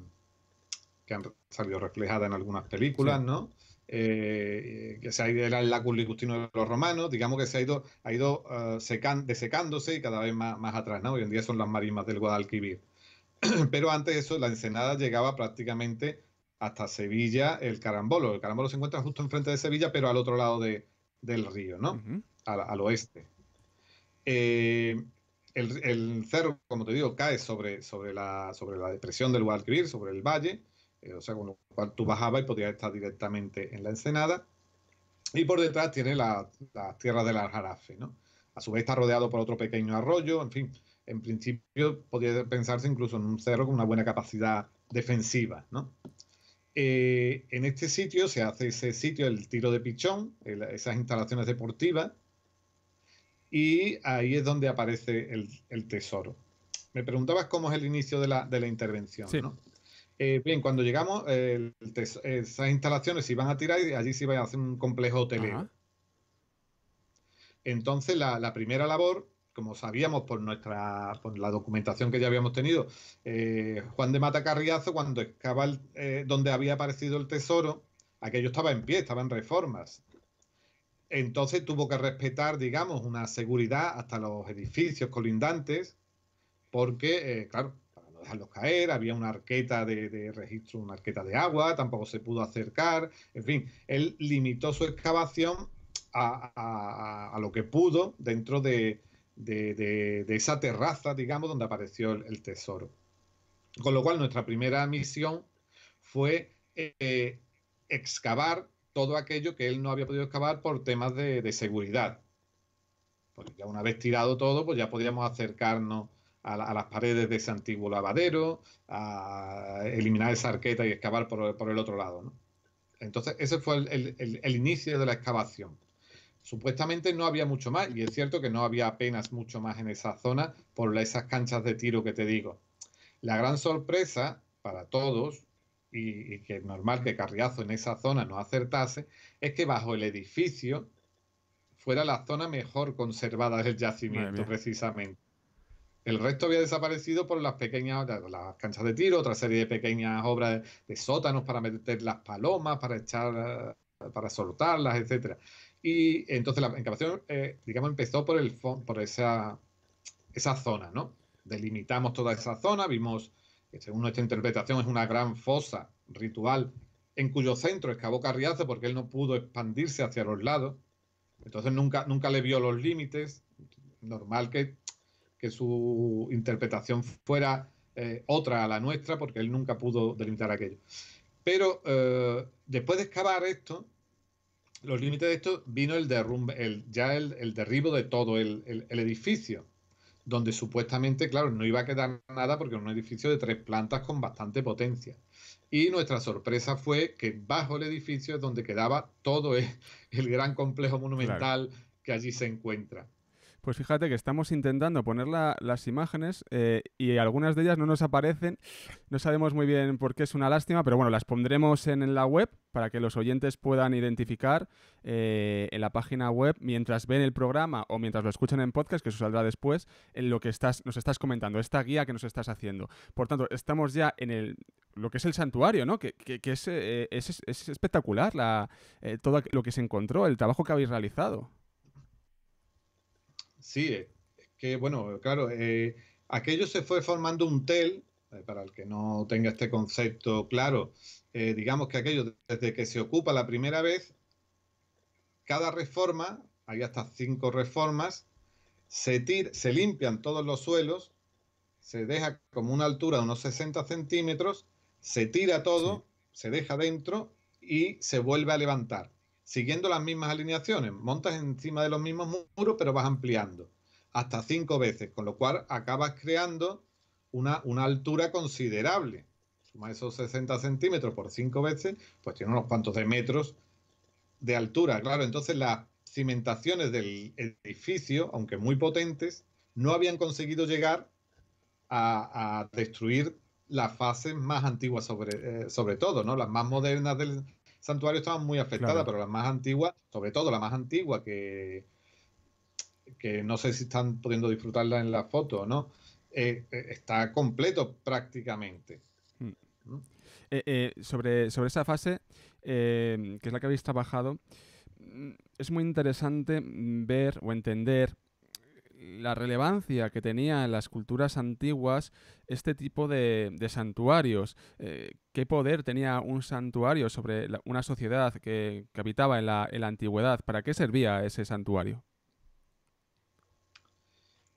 A: que han salido reflejadas en algunas películas, ¿no? Eh, que se ha ido el lacus ligustino de los romanos, digamos que se ha ido, ha ido eh, desecándose y cada vez más, atrás, ¿no? Hoy en día son las marismas del Guadalquivir. Pero antes de eso, la ensenada llegaba prácticamente hasta Sevilla, el carambolo. El carambolo se encuentra justo enfrente de Sevilla, pero al otro lado de, del río, ¿no? al, oeste. Eh, el, el, cerro, como te digo, cae sobre, sobre, la, sobre la depresión del Guadalquivir, sobre el valle, eh, o sea, con lo cual tú bajabas y podías estar directamente en la ensenada. Y por detrás tiene las la tierra del Aljarafe, ¿no? A su vez está rodeado por otro pequeño arroyo, en fin, en principio podría pensarse incluso en un cerro con una buena capacidad defensiva, ¿no? Eh, en este sitio se hace ese sitio, el tiro de pichón, esas instalaciones deportivas, y ahí es donde aparece el, tesoro. Me preguntabas cómo es el inicio de la, intervención, ¿no? Eh, bien, cuando llegamos, esas instalaciones se iban a tirar y allí se iba a hacer un complejo hotelero. Entonces, la, primera labor, como sabíamos por nuestra la documentación que ya habíamos tenido, eh, Juan de Matacarriazo, cuando excava eh, donde había aparecido el tesoro, aquello estaba en pie, estaba en reformas. Entonces tuvo que respetar, digamos, una seguridad hasta los edificios colindantes, porque, claro, dejarlos caer, había una arqueta de, registro, una arqueta de agua, tampoco se pudo acercar, en fin, él limitó su excavación a, lo que pudo dentro de, esa terraza, digamos, donde apareció el, tesoro. Con lo cual, nuestra primera misión fue eh, excavar todo aquello que él no había podido excavar por temas de seguridad, porque ya una vez tirado todo, pues ya podíamos acercarnos a, las paredes de ese antiguo lavadero, a eliminar esa arqueta y excavar por, el otro lado. Entonces, ese fue el, inicio de la excavación supuestamente no había mucho más, y es cierto que no había apenas mucho más en esa zona por esas canchas de tiro que te digo. La gran sorpresa para todos, y, y que es normal que Carriazo en esa zona no acertase, es que bajo el edificio fuera la zona mejor conservada del yacimiento, precisamente. El resto había desaparecido por las pequeñas, las canchas de tiro, otra serie de pequeñas obras de sótanos para meter las palomas, para echar, para soltarlas, etcétera. Y entonces la excavación, eh, digamos, empezó por el por esa, esa zona, ¿no? Delimitamos toda esa zona, vimos que según nuestra interpretación es una gran fosa ritual en cuyo centro excavó Carriazo porque él no pudo expandirse hacia los lados. Entonces nunca, nunca le vio los límites. Normal que que su interpretación fuera eh, otra a la nuestra, porque él nunca pudo delimitar aquello. Pero eh, después de excavar esto, los límites de esto, vino el derrumbe, el, ya el, derribo de todo el, edificio, donde supuestamente, claro, no iba a quedar nada porque era un edificio de tres plantas con bastante potencia. Y nuestra sorpresa fue que bajo el edificio es donde quedaba todo el, gran complejo monumental que allí se encuentra.
B: Pues fíjate que estamos intentando poner las imágenes eh, y algunas de ellas no nos aparecen. No sabemos muy bien por qué es una lástima, pero bueno, las pondremos en, la web para que los oyentes puedan identificar eh, en la página web mientras ven el programa o mientras lo escuchan en podcast, que eso saldrá después, en lo que estás, nos estás comentando, esta guía que nos estás haciendo. Por tanto, estamos ya en el lo que es el santuario, ¿no? Que, eh, es, espectacular todo lo que se encontró, el trabajo que habéis realizado.
A: Sí, es que bueno, claro, eh, aquello se fue formando un TEL, eh, para el que no tenga este concepto claro, eh, digamos que aquello desde que se ocupa la primera vez, cada reforma, hay hasta cinco reformas, se, se limpian todos los suelos, se deja como una altura de unos 60 centímetros, se tira todo, se deja dentro y se vuelve a levantar siguiendo las mismas alineaciones. Montas encima de los mismos muros, pero vas ampliando hasta cinco veces, con lo cual acabas creando una, una altura considerable. Suma esos 60 centímetros por cinco veces, pues tiene unos cuantos de metros de altura, claro. Entonces las cimentaciones del edificio, aunque muy potentes, no habían conseguido llegar a, destruir las fases más antiguas sobre, eh, sobre todo, ¿no? Las más modernas del, santuario estaba muy afectada, pero la más antiguas, sobre todo la más antigua, que, que no sé si están pudiendo disfrutarla en la foto o no, eh, eh, está completo prácticamente.
B: Hmm. ¿Mm? Eh, sobre, sobre esa fase, que es la que habéis trabajado, mm, es muy interesante ver o entender la relevancia que tenía en las culturas antiguas este tipo de, santuarios. Eh, ¿Qué poder tenía un santuario sobre una sociedad que, habitaba en la, antigüedad? ¿Para qué servía ese santuario?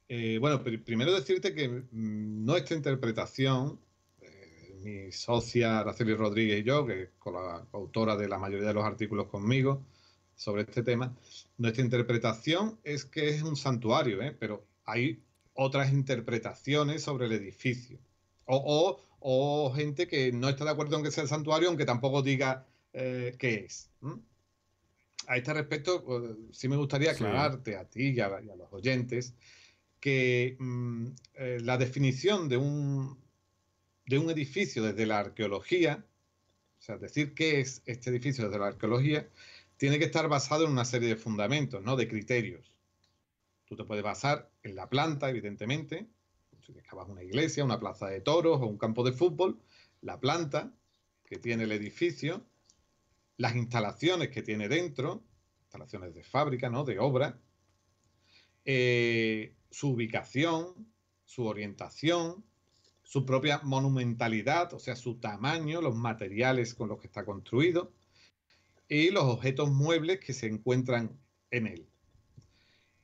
A: Eh, bueno, primero decirte que mm, nuestra interpretación, eh, mi socia Araceli Rodríguez y yo, que es la autora de la mayoría de los artículos conmigo, sobre este tema. Nuestra interpretación es que es un santuario, ¿eh? pero hay otras interpretaciones sobre el edificio. O, gente que no está de acuerdo en que sea el santuario, aunque tampoco diga eh, qué es. A este respecto, pues, sí me gustaría aclararte a ti y a, los oyentes que mm, eh, la definición de un, de un edificio desde la arqueología, o sea, decir qué es este edificio desde la arqueología, tiene que estar basado en una serie de fundamentos, ¿no? De criterios. Tú te puedes basar en la planta, evidentemente. Si excavas una iglesia, una plaza de toros o un campo de fútbol, la planta que tiene el edificio, las instalaciones que tiene dentro, instalaciones de fábrica, ¿no? De obra, eh, su ubicación, su orientación, su propia monumentalidad, o sea, su tamaño, los materiales con los que está construido y los objetos muebles que se encuentran en él.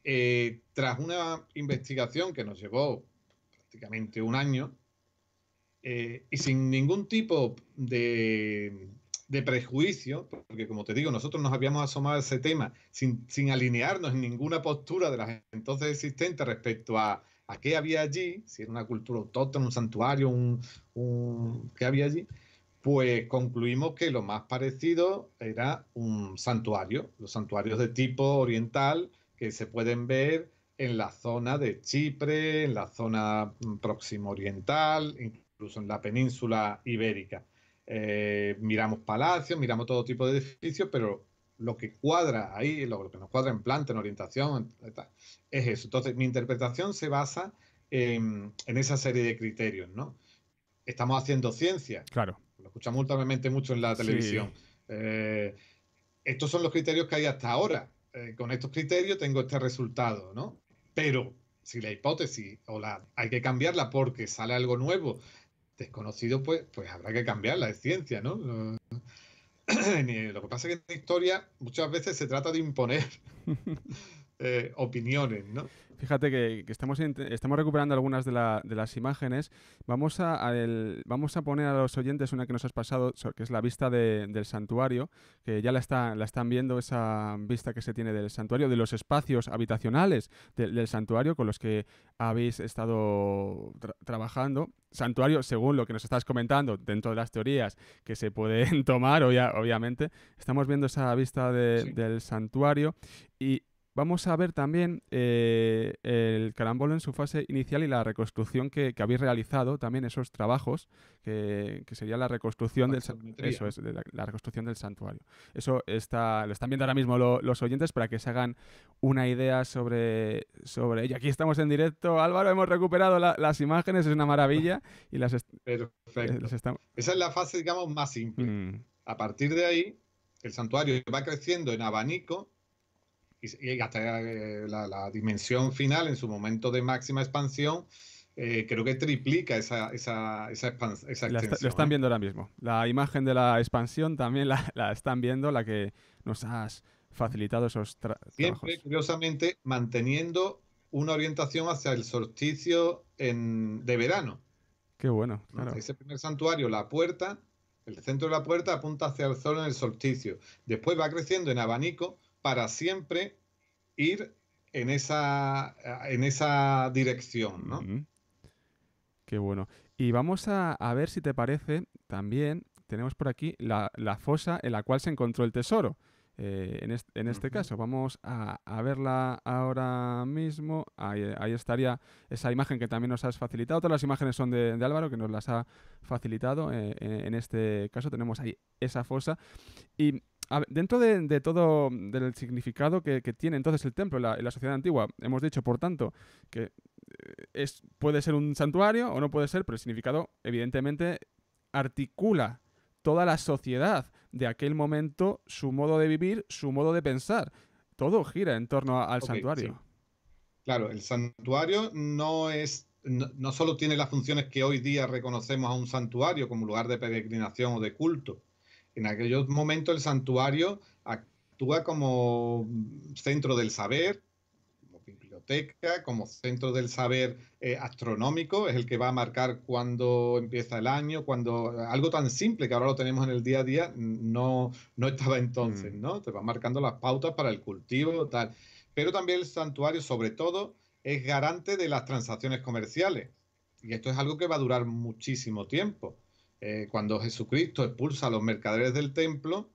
A: Eh, tras una investigación que nos llevó prácticamente un año eh, y sin ningún tipo de, de, prejuicio, porque como te digo, nosotros nos habíamos asomado a ese tema sin, sin alinearnos en ninguna postura de las entonces existentes respecto a, a qué había allí, si era una cultura autóctona, un santuario, un qué había allí pues concluimos que lo más parecido era un santuario, los santuarios de tipo oriental que se pueden ver en la zona de Chipre, en la zona mm, próximo oriental, incluso en la península ibérica. Eh, miramos palacios, miramos todo tipo de edificios, pero lo que cuadra ahí, lo, que nos cuadra en planta, en orientación, es eso. Entonces, mi interpretación se basa en, en esa serie de criterios, ¿no? Estamos haciendo ciencia. Claro escuchamos últimamente mucho en la televisión. Eh, estos son los criterios que hay hasta ahora. Eh, con estos criterios tengo este resultado, ¿no? Pero si la hipótesis o la hay que cambiarla porque sale algo nuevo, desconocido, pues, pues habrá que cambiarla, es ciencia, ¿no? Lo que pasa es que en la historia muchas veces se trata de imponer Eh, opiniones,
B: ¿no? Fíjate que, estamos, estamos, recuperando algunas de, las imágenes. Vamos a, vamos a poner a los oyentes una que nos has pasado, que es la vista del santuario, que ya la, está, la están viendo, esa vista que se tiene del santuario, de los espacios habitacionales del santuario con los que habéis estado trabajando. Santuario, según lo que nos estás comentando, dentro de las teorías que se pueden tomar, obviamente, estamos viendo esa vista del santuario y vamos a ver también eh, el carambolo en su fase inicial y la reconstrucción que, habéis realizado, también esos trabajos, que, sería la reconstrucción, del, eso es, la, reconstrucción del santuario. Eso está, lo están viendo ahora mismo los oyentes para que se hagan una idea sobre, sobre ello. Aquí estamos en directo, Álvaro, hemos recuperado las imágenes, es una maravilla. y las eh, Perfecto.
A: Esa es la fase, digamos, más simple. Mm. A partir de ahí, el santuario va creciendo en abanico y, hasta eh, la, dimensión final en su momento de máxima expansión. Eh, creo que triplica esa, esa, lo están
B: viendo ahora mismo. La imagen de la expansión también la, están viendo, la que nos has facilitado esos trabajos. Siempre,
A: curiosamente, manteniendo una orientación hacia el solsticio en, de verano. Qué bueno, Ese primer santuario, la puerta, el centro de la puerta apunta hacia el sol en el solsticio. Después va creciendo en abanico para siempre ir en esa, en esa dirección, ¿no?
B: Qué bueno. Y vamos a, ver si te parece también, tenemos por aquí la fosa en la cual se encontró el tesoro. Eh, en, este caso. Vamos a, verla ahora mismo. Ahí, estaría esa imagen que también nos has facilitado. Todas las imágenes son de, Álvaro, que nos las ha facilitado. Eh, eh, en este caso tenemos ahí esa fosa. Y dentro de, todo del significado que, tiene entonces el templo en la, sociedad antigua, hemos dicho, por tanto, que es, puede ser un santuario o no puede ser, pero el significado, evidentemente, articula toda la sociedad de aquel momento, su modo de vivir, su modo de pensar. Todo gira en torno
A: al santuario. Claro, el santuario no es no, solo tiene las funciones que hoy día reconocemos a un santuario como lugar de peregrinación o de culto. En aquellos momentos el santuario actúa como centro del saber, como centro del saber eh, astronómico, es el que va a marcar cuándo empieza el año, cuando algo tan simple que ahora lo tenemos en el día a día no, no estaba entonces, mm. ¿no? Te va marcando las pautas para el cultivo, tal. Pero también el santuario, sobre todo, es garante de las transacciones comerciales. Y esto es algo que va a durar muchísimo tiempo. Eh, cuando Jesucristo expulsa a los mercaderes del templo,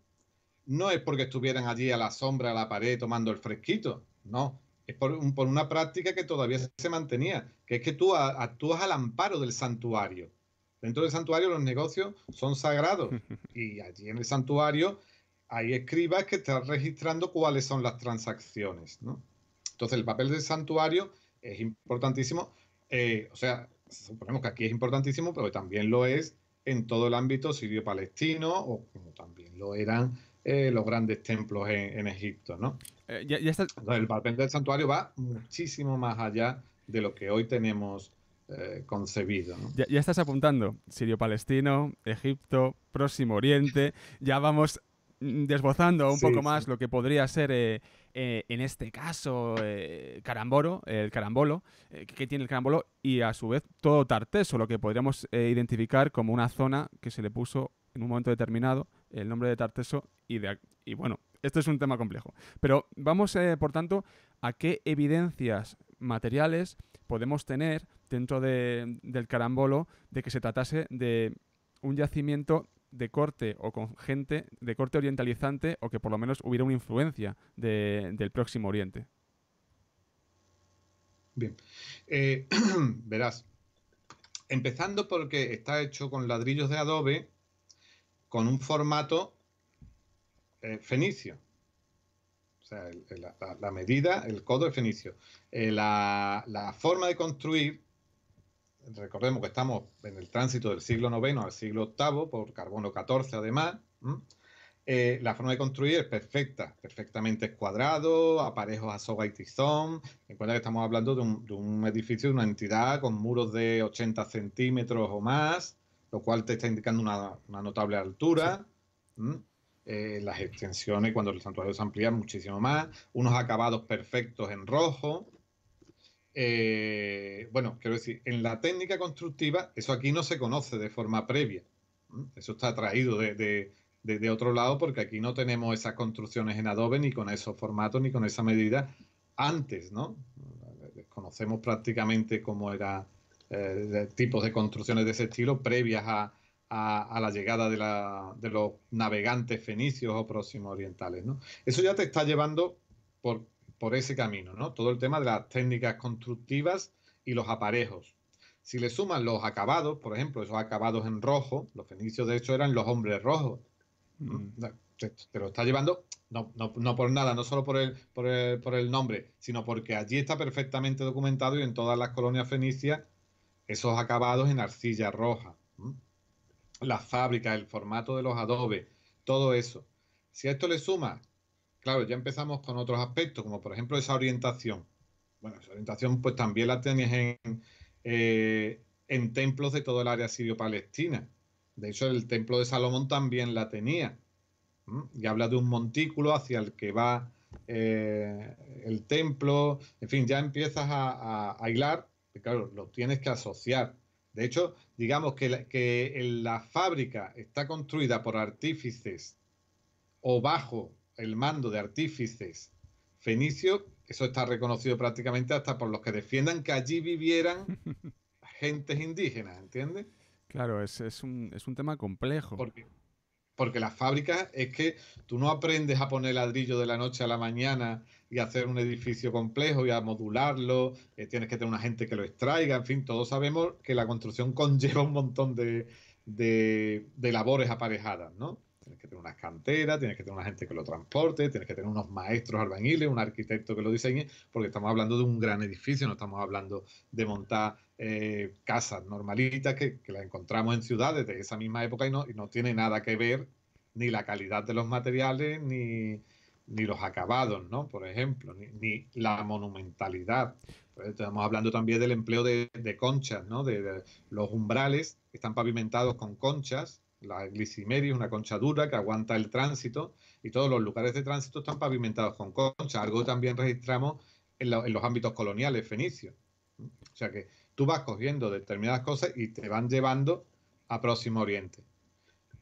A: no es porque estuvieran allí a la sombra, a la pared, tomando el fresquito, no, es por, una práctica que todavía se mantenía, que es que tú actúas al amparo del santuario. Dentro del santuario los negocios son sagrados y allí en el santuario hay escribas que están registrando cuáles son las transacciones. Entonces el papel del santuario es importantísimo, eh, o sea, suponemos que aquí es importantísimo, pero también lo es en todo el ámbito sirio-palestino o como también lo eran eh, los grandes templos en, Egipto, ¿no? Eh, el palpente del santuario va muchísimo más allá de lo que hoy tenemos eh, concebido.
B: Ya, estás apuntando, Sirio Palestino, Egipto, Próximo Oriente, ya vamos mm, desbozando un poco más lo que podría ser en este caso Caramboro, el carambolo, qué tiene el carambolo, y a su vez todo Tarteso, lo que podríamos identificar como una zona que se le puso en un momento determinado el nombre de Tarteso y, de, y bueno, esto es un tema complejo. Pero vamos, eh, por tanto, a qué evidencias materiales podemos tener dentro del carambolo de que se tratase de un yacimiento de corte o con gente de corte orientalizante o que por lo menos hubiera una influencia del próximo oriente.
A: Bien, eh, verás, empezando porque está hecho con ladrillos de adobe con un formato eh, fenicio. O sea, la, medida, el codo es fenicio. Eh, la, forma de construir, recordemos que estamos en el tránsito del siglo IX al siglo VIII, por carbono 14 además, eh, la forma de construir es perfecta, perfectamente cuadrado, aparejos a soga y tizón. En cuenta que estamos hablando de un, de un edificio, de una entidad con muros de 80 centímetros o más, lo cual te está indicando una, notable altura. Eh, las extensiones cuando el santuario se amplía muchísimo más, unos acabados perfectos en rojo. Eh, bueno, quiero decir, en la técnica constructiva, eso aquí no se conoce de forma previa. Eso está traído de, otro lado, porque aquí no tenemos esas construcciones en Adobe, ni con esos formatos, ni con esa medida antes, ¿no? Conocemos prácticamente cómo era eh, tipos de construcciones de ese estilo previas a, la llegada de, los navegantes fenicios o próximos orientales. Eso ya te está llevando por, por, ese camino, ¿no? todo el tema de las técnicas constructivas y los aparejos. Si le suman los acabados, por ejemplo, esos acabados en rojo, los fenicios de hecho eran los hombres rojos. Mm. Te, lo está llevando no, por nada, no solo por el, por, el, por el nombre, sino porque allí está perfectamente documentado y en todas las colonias fenicias esos acabados en arcilla roja, las la fábrica, el formato de los adobes, todo eso. Si a esto le suma, claro, ya empezamos con otros aspectos, como por ejemplo esa orientación. Bueno, esa orientación pues también la tenías eh, en, templos de todo el área sirio-palestina. De hecho, el templo de Salomón también la tenía. Y habla de un montículo hacia el que va eh, el templo. En fin, ya empiezas a, a, a hilar claro, lo tienes que asociar. De hecho, digamos que la, fábrica está construida por artífices o bajo el mando de artífices fenicios, eso está reconocido prácticamente hasta por los que defiendan que allí vivieran gentes indígenas, ¿entiendes? Claro, es, un, es un tema complejo. Porque las fábricas es que tú no aprendes a poner ladrillo de la noche a la mañana y hacer un edificio complejo y a modularlo, eh, tienes que tener una gente que lo extraiga, en fin, todos sabemos que la construcción conlleva un montón de, de, de labores aparejadas, ¿no? tienes que tener unas canteras, tienes que tener una gente que lo transporte, tienes que tener unos maestros albañiles, un arquitecto que lo diseñe, porque estamos hablando de un gran edificio, no estamos hablando de montar eh, casas normalitas que, que las encontramos en ciudades de esa misma época y no, tiene nada que ver ni la calidad de los materiales, ni, los acabados, Por ejemplo, ni, la monumentalidad. Pues estamos hablando también del empleo de, conchas, ¿no? De, los umbrales están pavimentados con conchas la glicimeria es una concha dura que aguanta el tránsito y todos los lugares de tránsito están pavimentados con concha, algo también registramos en, los ámbitos coloniales fenicios. O sea que tú vas cogiendo determinadas cosas y te van llevando a Próximo Oriente.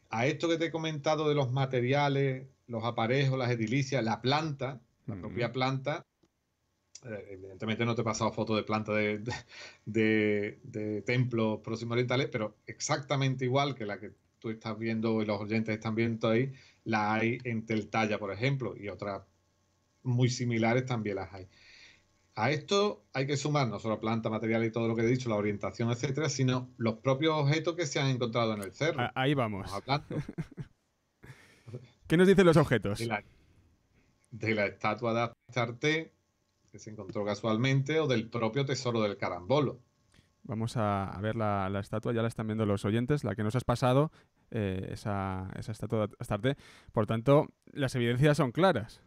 A: A esto que te he comentado de los materiales, los aparejos, las edilicias, la planta, la propia planta, eh, evidentemente no te he pasado fotos de planta de, de, templos próximos orientales, pero exactamente igual que la que tú estás viendo y los oyentes están viendo ahí, las hay en Teltalla, por ejemplo, y otras muy similares también las hay. A esto hay que sumar no solo planta, material y todo lo que he dicho, la orientación, etcétera, sino los propios objetos que se han encontrado en el cerro. Ahí vamos.
B: ¿Qué nos dicen los objetos?
A: De la, estatua de Astarte, que se encontró casualmente, o del propio tesoro del carambolo.
B: Vamos a, ver la, estatua, ya la están viendo los oyentes, la que nos has pasado, eh, esa, estatua de Astarte.
A: Por tanto, las evidencias son claras.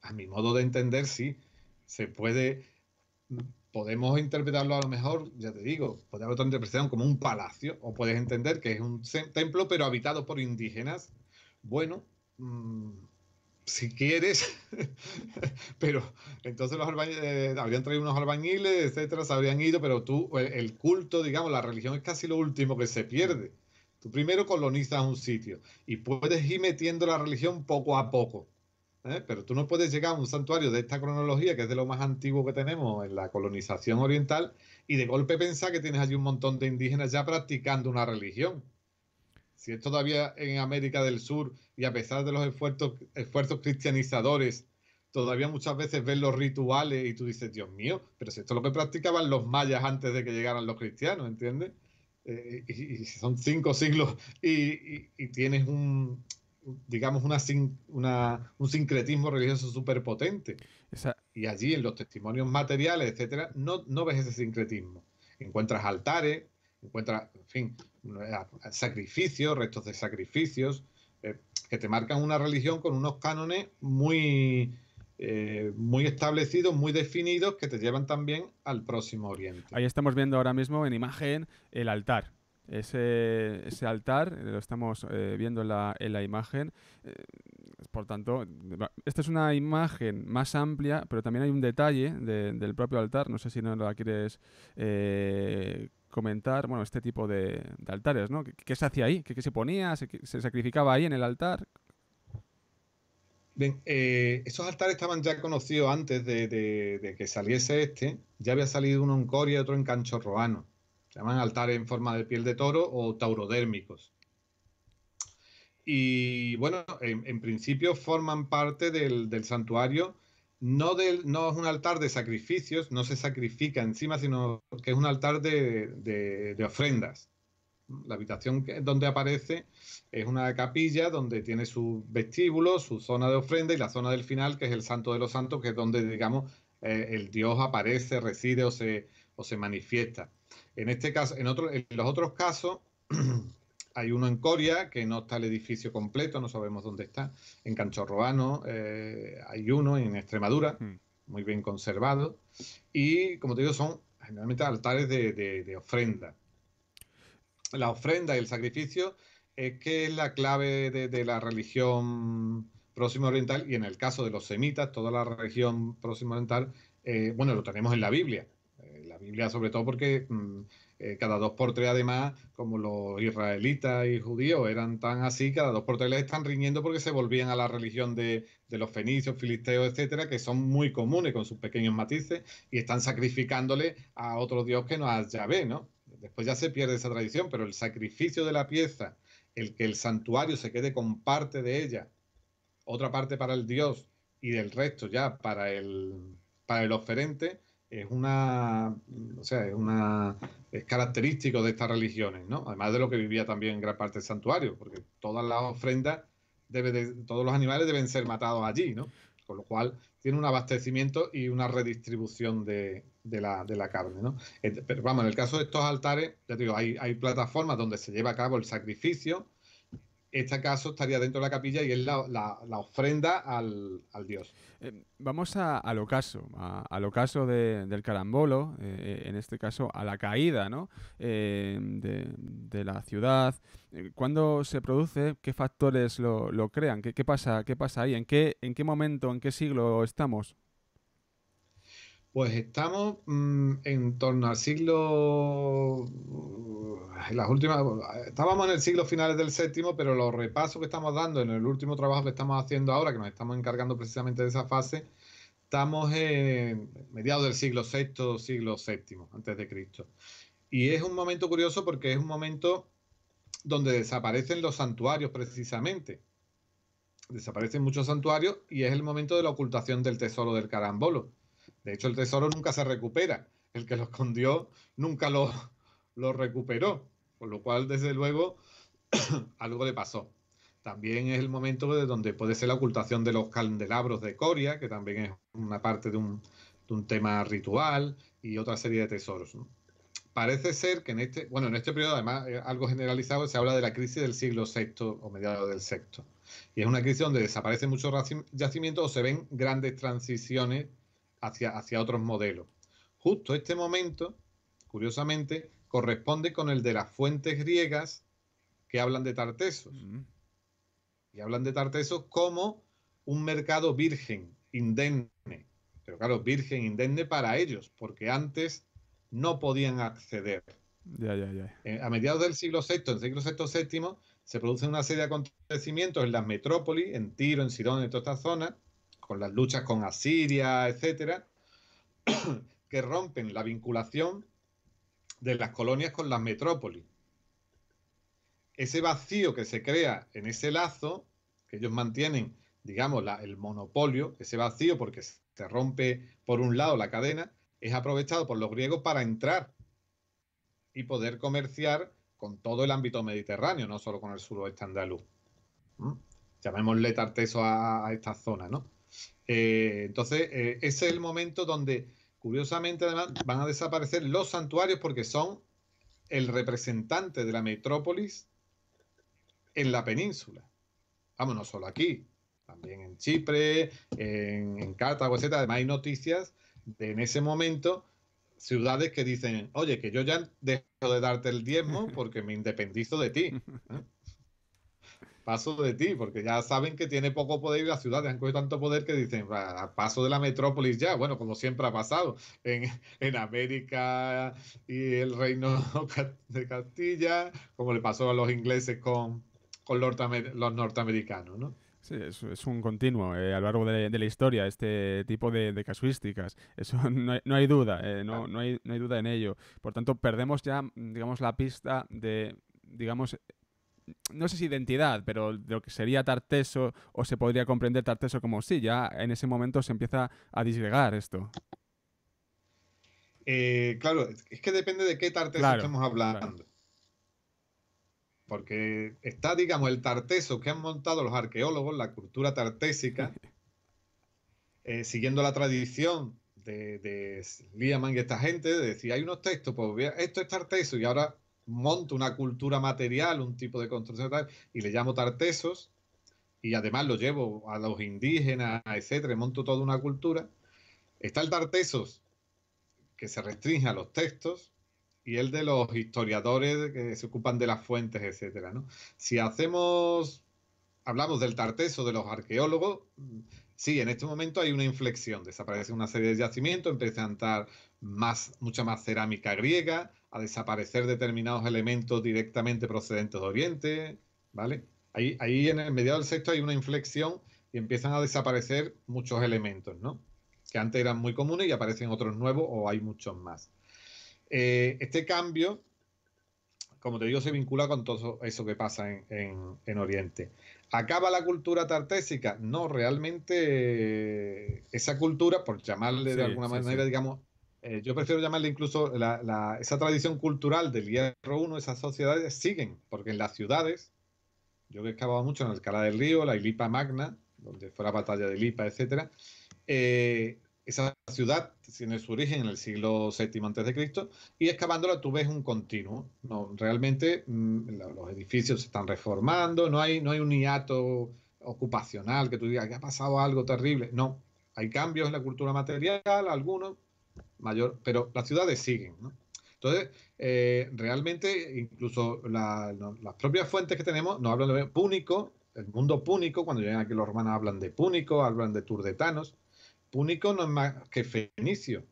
A: A mi modo de entender, sí. Se puede. Podemos interpretarlo a lo mejor, ya te digo, otra como un palacio, o puedes entender que es un templo, pero habitado por indígenas. Bueno, mm, si quieres, pero entonces los albañiles, eh, habían traído unos albañiles, etcétera, se habrían ido, pero tú, el, culto, digamos, la religión es casi lo último que se pierde. Tú primero colonizas un sitio y puedes ir metiendo la religión poco a poco, ¿eh? pero tú no puedes llegar a un santuario de esta cronología, que es de lo más antiguo que tenemos en la colonización oriental, y de golpe pensar que tienes allí un montón de indígenas ya practicando una religión si es todavía en América del Sur y a pesar de los esfuerzos, esfuerzos cristianizadores, todavía muchas veces ves los rituales y tú dices, Dios mío, pero si esto es lo que practicaban los mayas antes de que llegaran los cristianos, ¿entiendes? Eh, y, son cinco siglos y, tienes un, digamos, una, una, un sincretismo religioso súper potente. Y allí en los testimonios materiales, etcétera, no, no ves ese sincretismo. Encuentras altares, encuentras, en fin, sacrificios, restos de sacrificios, eh, que te marcan una religión con unos cánones muy, eh, muy establecidos, muy definidos, que te llevan también al próximo oriente.
B: Ahí estamos viendo ahora mismo en imagen el altar. Ese, altar, lo estamos eh, viendo la, en la imagen, por tanto, esta es una imagen más amplia, pero también hay un detalle del propio altar. No sé si no la quieres eh, comentar, bueno, este tipo de, altares, ¿no? ¿Qué, se hacía ahí? ¿Qué, se ponía? ¿Se, sacrificaba ahí en el altar?
A: Bien, eh, esos altares estaban ya conocidos antes de, de, que saliese este. Ya había salido uno en Coria y otro en Roano. Se llaman altares en forma de piel de toro o taurodérmicos. Y bueno, en, principio forman parte del, santuario. No, del, no, es un altar de sacrificios, no se sacrifica encima, sino que es un altar de, de, ofrendas. La habitación donde aparece es una capilla donde tiene su vestíbulo, su zona de ofrenda y la zona del final, que es el Santo de los Santos, que es donde, digamos, eh, el Dios aparece, reside o se, o se manifiesta. En este caso, en, otro, en los otros casos, Hay uno en Coria, que no está el edificio completo, no sabemos dónde está. En Canchorroano eh, hay uno, en Extremadura, hmm. muy bien conservado. Y, como te digo, son generalmente altares de, ofrenda. La ofrenda y el sacrificio es que es la clave de, la religión próximo oriental y en el caso de los semitas, toda la religión próximo oriental, eh, bueno, lo tenemos en la Biblia. Eh, la Biblia sobre todo porque mm, eh, cada dos por tres además, como los israelitas y judíos eran tan así, cada dos por tres les están riñendo porque se volvían a la religión de, los fenicios, filisteos, etcétera, que son muy comunes con sus pequeños matices y están sacrificándole a otro dios que no a Yahvé, ¿no? Después ya se pierde esa tradición, pero el sacrificio de la pieza, el que el santuario se quede con parte de ella, otra parte para el dios y del resto ya para el, para el oferente, es una, o sea, es una es característico de estas religiones, ¿no? Además de lo que vivía también en gran parte del santuario, porque todas las ofrendas, de, todos los animales deben ser matados allí, ¿no? Con lo cual tiene un abastecimiento y una redistribución de, la, carne, ¿no? Pero vamos, en el caso de estos altares, ya te digo, hay, hay plataformas donde se lleva a cabo el sacrificio, este caso estaría dentro de la capilla y es la, ofrenda al, dios. Eh, vamos
B: a, al ocaso, a, al ocaso del carambolo, eh, en este caso a la caída eh, de, la ciudad. ¿Cuándo se produce? ¿Qué factores lo, crean? ¿Qué, pasa, ¿Qué pasa ahí? ¿En qué momento, en qué siglo estamos?
A: Pues estamos mm, en torno al siglo. las últimas. Estábamos en el siglo finales del séptimo, pero los repasos que estamos dando en el último trabajo que estamos haciendo ahora, que nos estamos encargando precisamente de esa fase, estamos en mediados del siglo VI, siglo séptimo antes de Cristo. Y es un momento curioso porque es un momento donde desaparecen los santuarios precisamente. Desaparecen muchos santuarios y es el momento de la ocultación del tesoro del carambolo de hecho, el tesoro nunca se recupera. El que lo escondió nunca lo, lo recuperó. Por lo cual, desde luego, algo le pasó. También es el momento de donde puede ser la ocultación de los candelabros de Coria, que también es una parte de un, tema ritual y otra serie de tesoros. Parece ser que en este, bueno, en este periodo, además, eh, algo generalizado, se habla de la crisis del siglo VI o mediados del VI. Y es una crisis donde desaparecen muchos yacimientos o se ven grandes transiciones hacia, otros modelos. Justo este momento, curiosamente, corresponde con el de las fuentes griegas que hablan de Tartesos. Mm. Y hablan de Tartesos como un mercado virgen, indemne. Pero claro, virgen, indemne para ellos, porque antes no podían acceder. Eh, a mediados del siglo VI, en el siglo VI VII, se producen una serie de acontecimientos en las metrópolis, en Tiro, en Sidón, en toda esta zona, con las luchas con Asiria, etcétera, que rompen la vinculación de las colonias con las metrópolis. Ese vacío que se crea en ese lazo, que ellos mantienen, digamos, el monopolio, ese vacío porque se rompe por un lado la cadena, es aprovechado por los griegos para entrar y poder comerciar con todo el ámbito mediterráneo, no solo con el suroeste andaluz. ¿Mm? Llamémosle tarteso a esta zona, ¿no? Eh, entonces, eh, ese es el momento donde, curiosamente, además, van a desaparecer los santuarios porque son el representante de la metrópolis en la península. Vamos, no solo aquí, también en Chipre, en, en Cartago, etc. Además, hay noticias de en ese momento ciudades que dicen, oye, que yo ya dejo de darte el diezmo porque me independizo de ti. ¿eh? paso de ti, porque ya saben que tiene poco poder y ciudad ciudades han cogido tanto poder que dicen, a paso de la metrópolis ya, bueno, como siempre ha pasado en, en América y el reino de Castilla, como le pasó a los ingleses con, con los, norteamericanos, ¿no?
B: Sí, es, un continuo eh, a lo largo de, la historia, este tipo de, casuísticas. Eso no hay, duda, eh, no, no, hay, no hay duda en ello. Por tanto, perdemos ya, digamos, la pista de, digamos, no sé si identidad, pero lo que sería Tarteso, o se podría comprender Tarteso como sí, ya en ese momento se empieza a disgregar esto.
A: Eh, claro, es que depende de qué Tarteso estamos hablando. Porque está, digamos, el Tarteso que han montado los arqueólogos, la cultura tartésica, eh, siguiendo la tradición de, de y esta gente, de decir, hay unos textos, pues esto es Tarteso y ahora monto una cultura material, un tipo de construcción y le llamo tartesos, y además lo llevo a los indígenas, etcétera, monto toda una cultura. Está el tartesos, que se restringe a los textos, y el de los historiadores que se ocupan de las fuentes, etcétera. ¿no? Si hacemos, hablamos del tarteso de los arqueólogos, sí, en este momento hay una inflexión, desaparece una serie de yacimientos, empieza a entrar más, mucha más cerámica griega, a desaparecer determinados elementos directamente procedentes de Oriente, ¿vale? Ahí, ahí en el mediado del sexto hay una inflexión y empiezan a desaparecer muchos elementos, ¿no? Que antes eran muy comunes y aparecen otros nuevos o hay muchos más. Eh, este cambio, como te digo, se vincula con todo eso que pasa en, Oriente. ¿Acaba la cultura tartésica? No, realmente eh, esa cultura, por llamarle de alguna manera, digamos, eh, yo prefiero llamarle incluso la, la, esa tradición cultural del hierro 1, esas sociedades siguen, porque en las ciudades, yo he excavado mucho en Alcalá del Río, la Ilipa Magna, donde fue la batalla de Ilipa, etc., eh, esa ciudad tiene su origen en el siglo VII a.C. y excavándola tú ves un continuo. No, realmente mm, los edificios se están reformando, no hay, no hay un hiato ocupacional que tú digas que ha pasado algo terrible. No, hay cambios en la cultura material, algunos mayor, pero las ciudades siguen, Entonces, eh, realmente, incluso las propias fuentes que tenemos nos hablan de Púnico, el mundo púnico, cuando llegan aquí los romanos hablan de Púnico, hablan de Turdetanos. Púnico no es más que fenicio.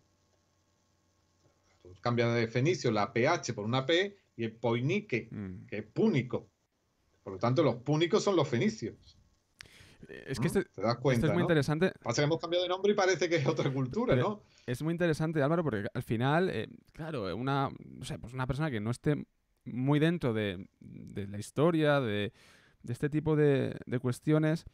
A: Cambia de fenicio la PH por una P y el poinique, mm. que es púnico. Por lo tanto, los púnicos son los fenicios. Es que este ¿Te das cuenta, este es muy interesante. Pasa que hemos cambiado de nombre y parece que es otra cultura, ¿no?
B: es muy interesante, Álvaro, porque al final, eh, claro, una, pues una persona que no esté muy dentro de, la historia, de, este tipo de, cuestiones,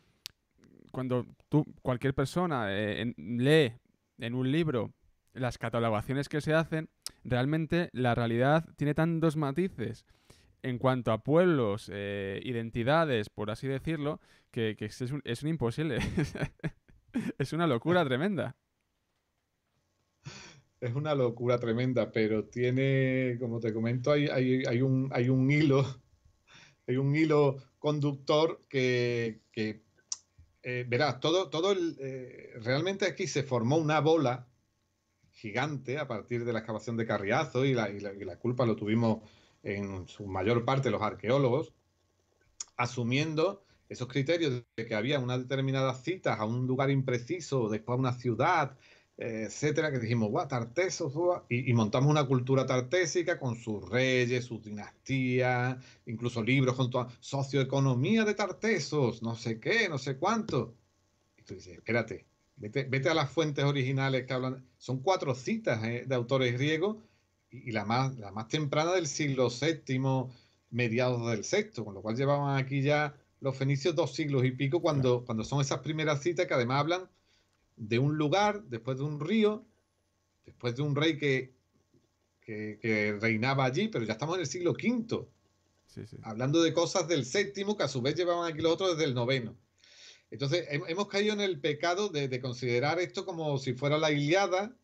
B: cuando tú, cualquier persona eh, lee en un libro las catalogaciones que se hacen, realmente la realidad tiene tantos matices en cuanto a pueblos, eh, identidades, por así decirlo, que, es, es un imposible. es una locura tremenda
A: es una locura tremenda, pero tiene, como te comento, hay, un, hay un hilo, hay un hilo conductor que, eh, verás, todo, todo el, eh, realmente aquí se formó una bola gigante a partir de la excavación de Carriazo y la, la, culpa lo tuvimos en su mayor parte los arqueólogos, asumiendo esos criterios de que había unas determinadas citas a un lugar impreciso, después a una ciudad, eh, etcétera, que dijimos, guau, Tartesos, y, y, montamos una cultura tartésica con sus reyes, sus dinastías, incluso libros con toda socioeconomía de Tartesos, no sé qué, no sé cuánto. Y tú dices, espérate, vete, a las fuentes originales que hablan, son cuatro citas eh, de autores griegos, y, la, más, la más temprana del siglo VII, mediados del VI, con lo cual llevaban aquí ya los fenicios dos siglos y pico cuando, cuando son esas primeras citas que además hablan de un lugar, después de un río, después de un rey que, que, reinaba allí, pero ya estamos en el siglo V. Hablando de cosas del séptimo que a su vez llevaban aquí los otros desde el noveno. Entonces, hemos caído en el pecado de, considerar esto como si fuera la Iliada,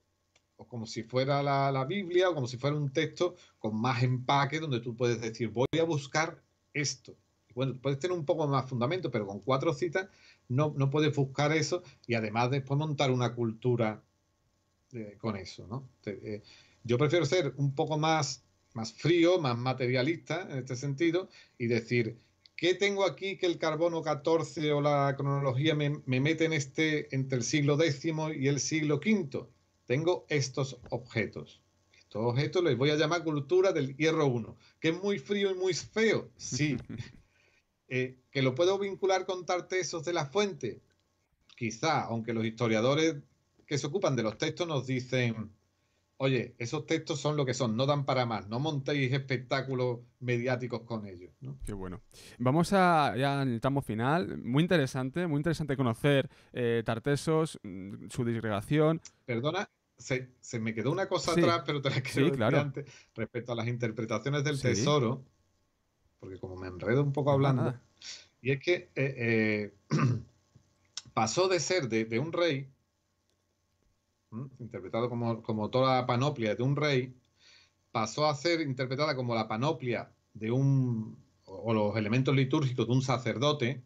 A: o como si fuera la, la, Biblia, o como si fuera un texto con más empaque, donde tú puedes decir, voy a buscar esto. Bueno, puedes tener un poco más fundamento, pero con cuatro citas no, puedes buscar eso y además después montar una cultura eh, con eso, eh, yo prefiero ser un poco más, más frío, más materialista en este sentido y decir, ¿qué tengo aquí que el carbono 14 o la cronología me, me mete en este, entre el siglo X y el siglo V? Tengo estos objetos. Estos objetos les voy a llamar cultura del hierro 1, que es muy frío y muy feo, sí, Eh, que lo puedo vincular con Tartesos de la Fuente, quizá, aunque los historiadores que se ocupan de los textos nos dicen, oye, esos textos son lo que son, no dan para más, no montéis espectáculos mediáticos con ellos. Qué bueno.
B: Vamos ya en el tramo final, muy interesante, muy interesante conocer eh, Tartesos, mm, su disgregación.
A: Perdona, se, me quedó una cosa atrás, pero te la quiero antes, respecto a las interpretaciones del tesoro porque como me enredo un poco hablando, y es que eh, eh, pasó de ser de, un rey, interpretado como, toda la panoplia de un rey, pasó a ser interpretada como la panoplia de un, o los elementos litúrgicos de un sacerdote,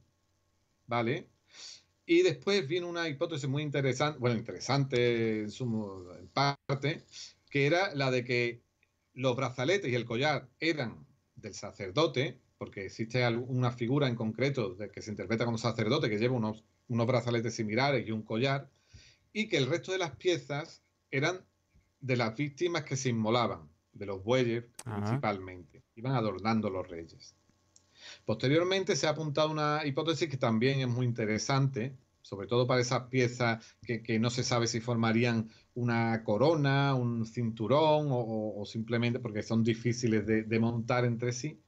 A: ¿vale? Y después viene una hipótesis muy interesante, bueno, interesante en, su, parte, que era la de que los brazaletes y el collar eran del sacerdote, porque existe una figura en concreto de que se interpreta como sacerdote, que lleva unos, unos brazaletes similares y un collar, y que el resto de las piezas eran de las víctimas que se inmolaban, de los bueyes principalmente, iban adornando los reyes. Posteriormente se ha apuntado una hipótesis que también es muy interesante, sobre todo para esas piezas que, que no se sabe si formarían una corona, un cinturón o, simplemente porque son difíciles de, montar entre sí.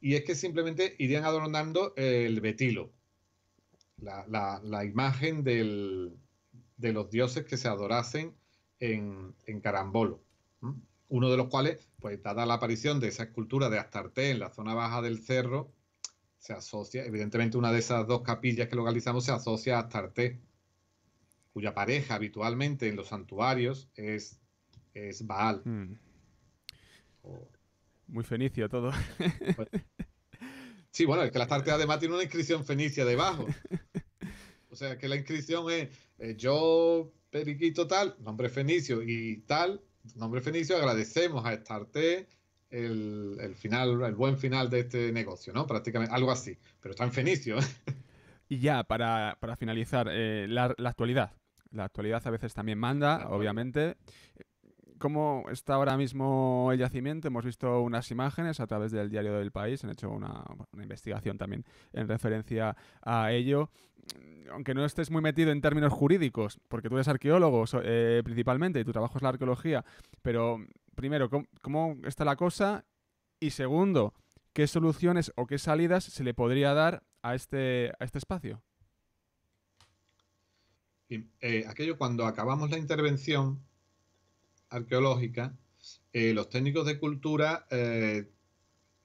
A: Y es que simplemente irían adornando el betilo, la, imagen de los dioses que se adorasen en, Carambolo. Uno de los cuales, pues dada la aparición de esa escultura de Astarte en la zona baja del cerro, se asocia, evidentemente una de esas dos capillas que localizamos se asocia a Astarte cuya pareja habitualmente en los santuarios es, es Baal. Hmm. Muy fenicio todo. Pues, sí, bueno, es que la Estarte además tiene una inscripción fenicia debajo. O sea, que la inscripción es eh, yo, Periquito tal, nombre fenicio y tal, nombre fenicio, agradecemos a Estarte el, final, el buen final de este negocio, ¿no? Prácticamente, algo así, pero está en fenicio. ¿eh? Y ya, para, finalizar, eh, la, actualidad. La actualidad a veces
B: también manda, obviamente. ¿Cómo está ahora mismo el yacimiento? Hemos visto unas imágenes a través del diario del país, han hecho una, investigación también en referencia a ello. Aunque no estés muy metido en términos jurídicos, porque tú eres arqueólogo eh, principalmente y tu trabajo es la arqueología, pero primero, ¿cómo, está la cosa? Y segundo, ¿qué soluciones o qué salidas se le podría dar a
A: este, a este espacio? Eh, aquello cuando acabamos la intervención arqueológica, eh, los técnicos de cultura eh,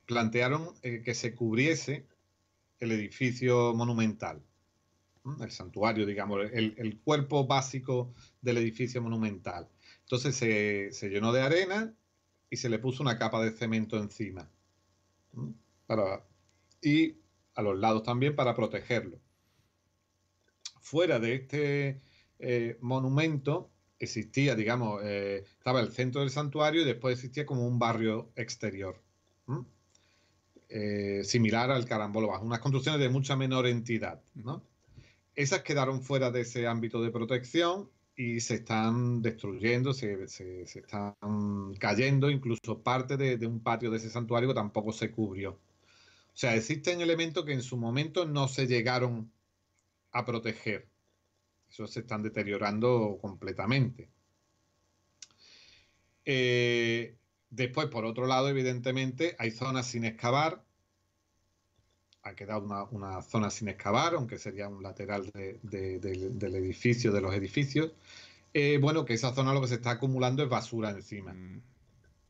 A: plantearon que se cubriese el edificio monumental, el santuario, digamos, el, cuerpo básico del edificio monumental. Entonces se, llenó de arena y se le puso una capa de cemento encima. y a los lados también para protegerlo fuera de este eh, monumento existía, digamos, eh, estaba el centro del santuario y después existía como un barrio exterior, eh, similar al Carambolo Bajo, unas construcciones de mucha menor entidad. Esas quedaron fuera de ese ámbito de protección y se están destruyendo, se, están cayendo, incluso parte de, un patio de ese santuario tampoco se cubrió. O sea, existen elementos que en su momento no se llegaron a proteger. Eso se están deteriorando completamente. Eh, después, por otro lado, evidentemente, hay zonas sin excavar. Ha quedado una, zona sin excavar, aunque sería un lateral del edificio, de los edificios. Eh, bueno, que esa zona lo que se está acumulando es basura encima. Mm.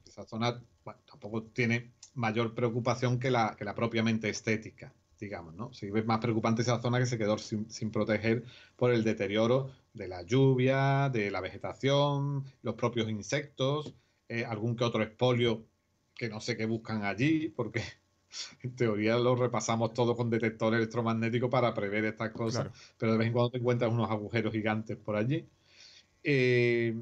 A: Esa zona tampoco tiene mayor preocupación que la, que la propiamente estética digamos, ¿no? es más preocupante esa zona que se quedó sin, sin, proteger por el deterioro de la lluvia, de la vegetación, los propios insectos, eh, algún que otro espolio que no sé qué buscan allí, porque en teoría lo repasamos todo con detector electromagnético para prever estas cosas, pero de vez en cuando te encuentras unos agujeros gigantes por allí. Eh,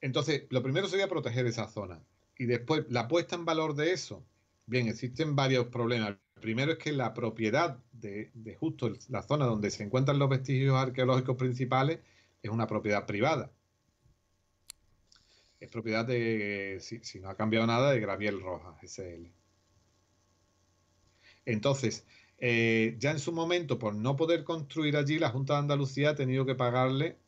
A: entonces, lo primero sería proteger esa zona. Y después, la puesta en valor de eso. Bien, existen varios problemas. Primero es que la propiedad de, justo la zona donde se encuentran los vestigios arqueológicos principales es una propiedad privada. Es propiedad de, si, no ha cambiado nada, de Graviel Rojas, SL. Entonces, eh, ya en su momento, por no poder construir allí, la Junta de Andalucía ha tenido que pagarle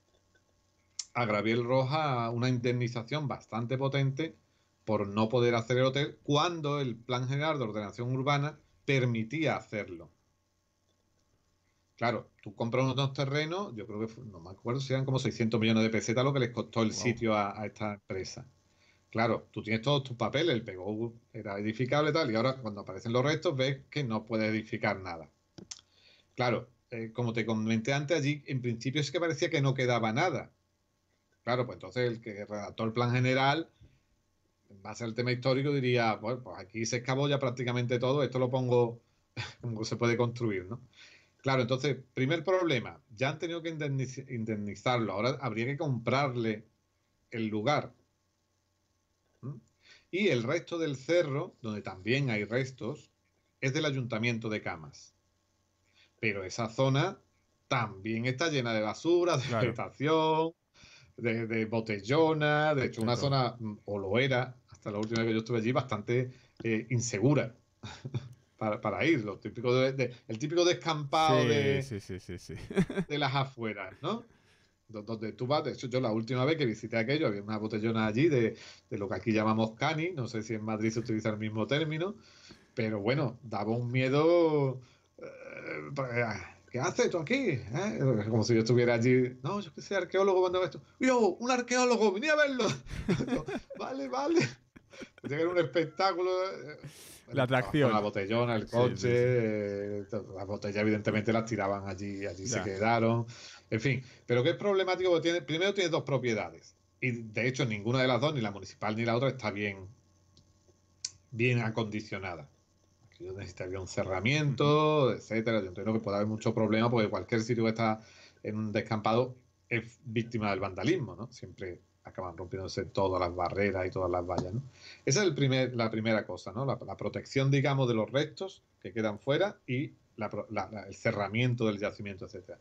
A: a Graviel Roja una indemnización bastante potente por no poder hacer el hotel, cuando el Plan General de Ordenación Urbana permitía hacerlo. Claro, tú compras unos terrenos, yo creo que no me acuerdo si eran como 600 millones de pesetas lo que les costó el sitio a, esta empresa. Claro, tú tienes todos tus papeles, el pegó era edificable y tal, y ahora cuando aparecen los restos ves que no puedes edificar nada. Claro, eh, como te comenté antes, allí en principio es que parecía que no quedaba nada. Claro, pues entonces el que redactó el plan general va a ser el tema histórico, diría, bueno, pues aquí se escabolla prácticamente todo, esto lo pongo como se puede construir, ¿no? Claro, entonces, primer problema, ya han tenido que indemnizarlo, ahora habría que comprarle el lugar. Y el resto del cerro, donde también hay restos, es del ayuntamiento de Camas. Pero esa zona también está llena de basura, de vegetación, de, de de hecho una zona, mm, o lo era, la última vez que yo estuve allí, bastante eh, insegura. Para, para, ir, lo típico el típico descampado de, de las afueras, ¿no? donde tú vas. De hecho, yo la última vez que visité aquello, había una botellona allí de, de, lo que aquí llamamos cani. No sé si en Madrid se utiliza el mismo término, pero bueno, daba un miedo. Eh, pues, ah, ¿Qué haces tú aquí? ¿Eh? Como si yo estuviera allí. No, yo que sé, arqueólogo cuando esto. ¡Yo, un arqueólogo! ¡Vení a verlo! vale, vale era un espectáculo. Eh, la atracción. La botellona, el coche. Eh, las botellas, evidentemente, las tiraban allí, allí se quedaron. En fin, pero qué problemático porque tiene. Primero tiene dos propiedades. Y de hecho, ninguna de las dos, ni la municipal ni la otra, está bien, bien acondicionada. Aquí necesitaría un cerramiento, etcétera. Yo entiendo que puede haber mucho problemas porque cualquier sitio que está en un descampado es víctima del vandalismo, ¿no? Siempre acaban rompiéndose todas las barreras y todas las vallas. ¿no? Esa es el primer, la primera cosa, ¿no? La, protección, digamos, de los restos que quedan fuera y el cerramiento del yacimiento, etcétera.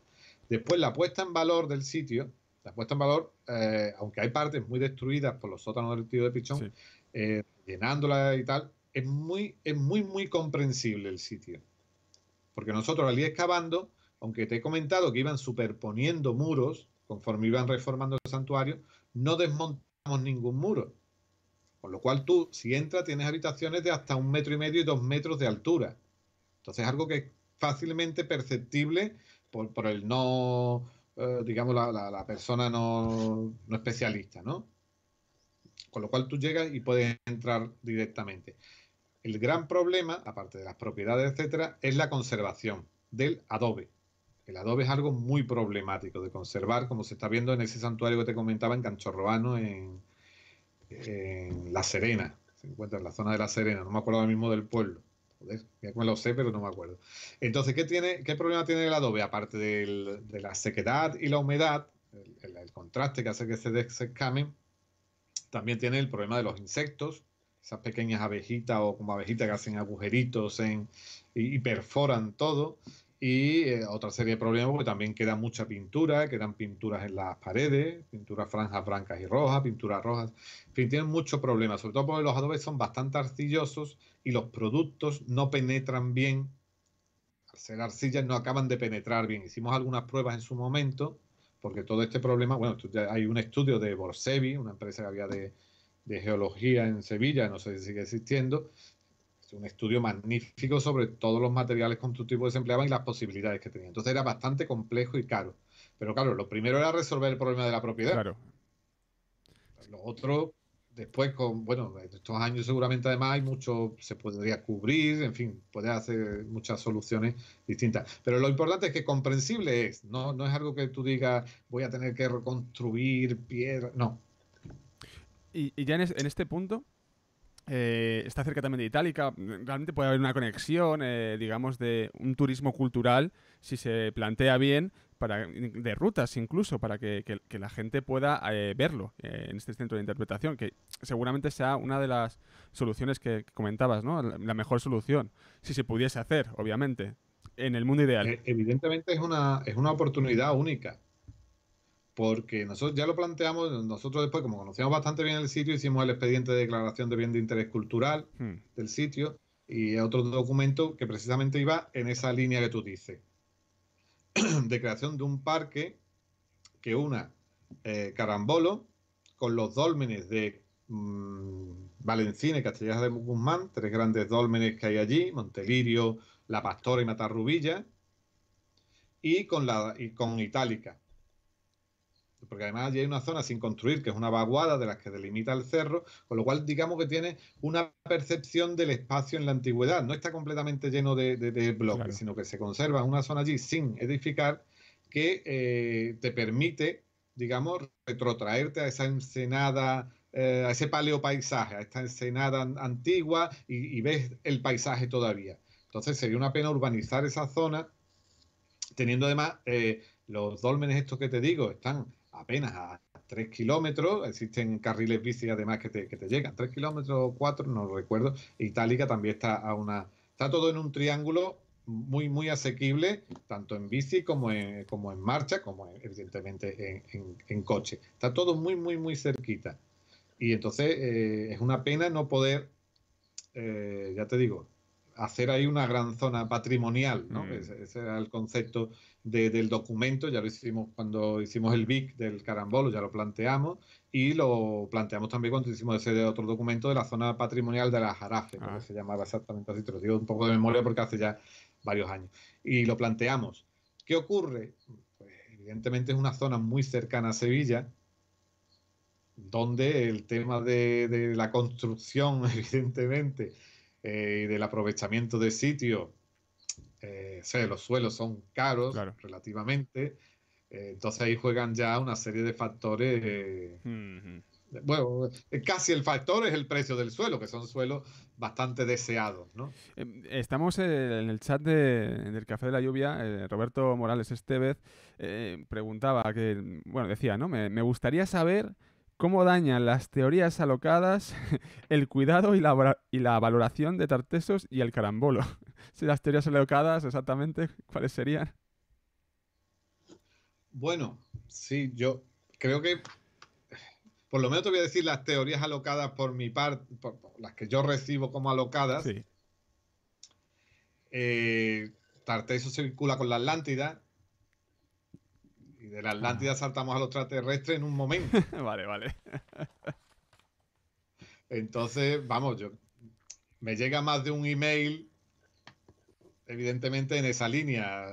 A: Después la puesta en valor del sitio, la puesta en valor, eh, aunque hay partes muy destruidas por los sótanos del tío de Pichón, eh, llenándola y tal, es muy, es muy, muy comprensible el sitio. Porque nosotros al ir excavando, aunque te he comentado que iban superponiendo muros conforme iban reformando el santuario, no desmontamos ningún muro. Con lo cual tú, si entras, tienes habitaciones de hasta un metro y medio y dos metros de altura. Entonces, algo que es fácilmente perceptible por, el no, eh, digamos, la, la, persona no, no, especialista, ¿no? Con lo cual tú llegas y puedes entrar directamente. El gran problema, aparte de las propiedades, etcétera, es la conservación del adobe. El adobe es algo muy problemático de conservar, como se está viendo en ese santuario que te comentaba en Canchorroano, en, en La Serena. Se encuentra en la zona de La Serena, no me acuerdo ahora mismo del pueblo. ya me lo sé, pero no me acuerdo. Entonces, ¿qué, tiene, qué problema tiene el adobe? Aparte de la sequedad y la humedad, el, contraste que hace que se desescamen, también tiene el problema de los insectos, esas pequeñas abejitas o como abejitas que hacen agujeritos en, y perforan todo y eh, otra serie de problemas porque también queda mucha pintura, quedan pinturas en las paredes, pinturas franjas blancas y rojas, pinturas rojas, en fin, tienen muchos problemas, sobre todo porque los adobes son bastante arcillosos y los productos no penetran bien, al ser arcillas no acaban de penetrar bien. Hicimos algunas pruebas en su momento, porque todo este problema, bueno, hay un estudio de Borsevi, una empresa que había de, de geología en Sevilla, no sé si sigue existiendo, este, un estudio magnífico sobre todos los materiales constructivos que se empleaban y las posibilidades que tenían. Entonces era bastante complejo y caro. Pero claro, lo primero era resolver el problema de la propiedad. Lo otro, después con, bueno, en estos años seguramente además hay mucho, se podría cubrir, en fin, puede hacer muchas soluciones distintas. Pero lo importante es que comprensible es, no, no es algo que tú digas voy a tener que reconstruir piedra, no. Y, ya en este punto, eh, está cerca
B: también de Itálica, mm, realmente puede haber una conexión, eh, digamos, de un turismo cultural, si se plantea bien, para, de rutas incluso, para que, la gente pueda eh, verlo en este centro de interpretación, que seguramente sea una de las soluciones que, comentabas, ¿no? La, la, mejor solución, si se pudiese hacer, obviamente, en el mundo ideal.
A: Evidentemente es una, es una oportunidad única porque nosotros ya lo planteamos, nosotros después, como conocíamos bastante bien el sitio, hicimos el expediente de declaración de bien de interés cultural hmm. del sitio y otro documento que precisamente iba en esa línea que tú dices, de creación de un parque que una eh, Carambolo con los dólmenes de mm, Valencina y Castellaja de Guzmán, tres grandes dólmenes que hay allí, Montelirio, La Pastora y Matarrubilla, y con, la, y con Itálica porque además allí hay una zona sin construir, que es una vaguada de las que delimita el cerro, con lo cual digamos que tiene una percepción del espacio en la antigüedad, no está completamente lleno de, bloques, sino que se conserva una zona allí sin edificar que eh, te permite, digamos, retrotraerte a esa ensenada eh, a ese paleopaisaje, a esta ensenada antigua y, ves el paisaje todavía. Entonces sería una pena urbanizar esa zona, teniendo además eh, los dólmenes estos que te digo, están apenas a tres kilómetros, existen carriles bici además que te, llegan, tres kilómetros o cuatro, no recuerdo, Itálica también está a una... Está todo en un triángulo muy, muy asequible, tanto en bici como en, como en marcha, como evidentemente en, coche. Está todo muy, muy, muy cerquita. Y entonces eh, es una pena no poder, eh, ya te digo, hacer ahí una gran zona patrimonial, ¿no? Mm. ese, era el concepto del documento, ya lo hicimos cuando hicimos el BIC del carambolo, ya lo planteamos, y lo planteamos también cuando hicimos ese otro documento de la zona patrimonial de la Jarafe, ah. que se llamaba exactamente así, te lo digo un poco de memoria porque hace ya varios años, y lo planteamos. ¿Qué ocurre? Pues, evidentemente es una zona muy cercana a Sevilla, donde el tema de, la construcción, evidentemente, eh, y del aprovechamiento de sitio eh, los suelos son caros relativamente, eh, entonces ahí juegan ya una serie de factores. Eh, bueno, casi el factor es el precio del suelo, que son suelos bastante deseados,
B: em, Estamos en el chat de, del Café de la Lluvia. Roberto Morales Estevez preguntaba que, bueno, decía, ¿no? Me, gustaría saber cómo dañan las teorías alocadas el cuidado y la valoración de Tartesos y el carambolo si las teorías alocadas, exactamente, ¿cuáles serían?
A: Bueno, sí, yo creo que por lo menos te voy a decir las teorías alocadas por mi parte, por, las que yo recibo como alocadas. Sí. Eh, Tarteso con la Atlántida. Y de la ah. Atlántida saltamos a los extraterrestres en un momento. vale, vale. Entonces, vamos, yo me llega más de un email evidentemente en esa línea.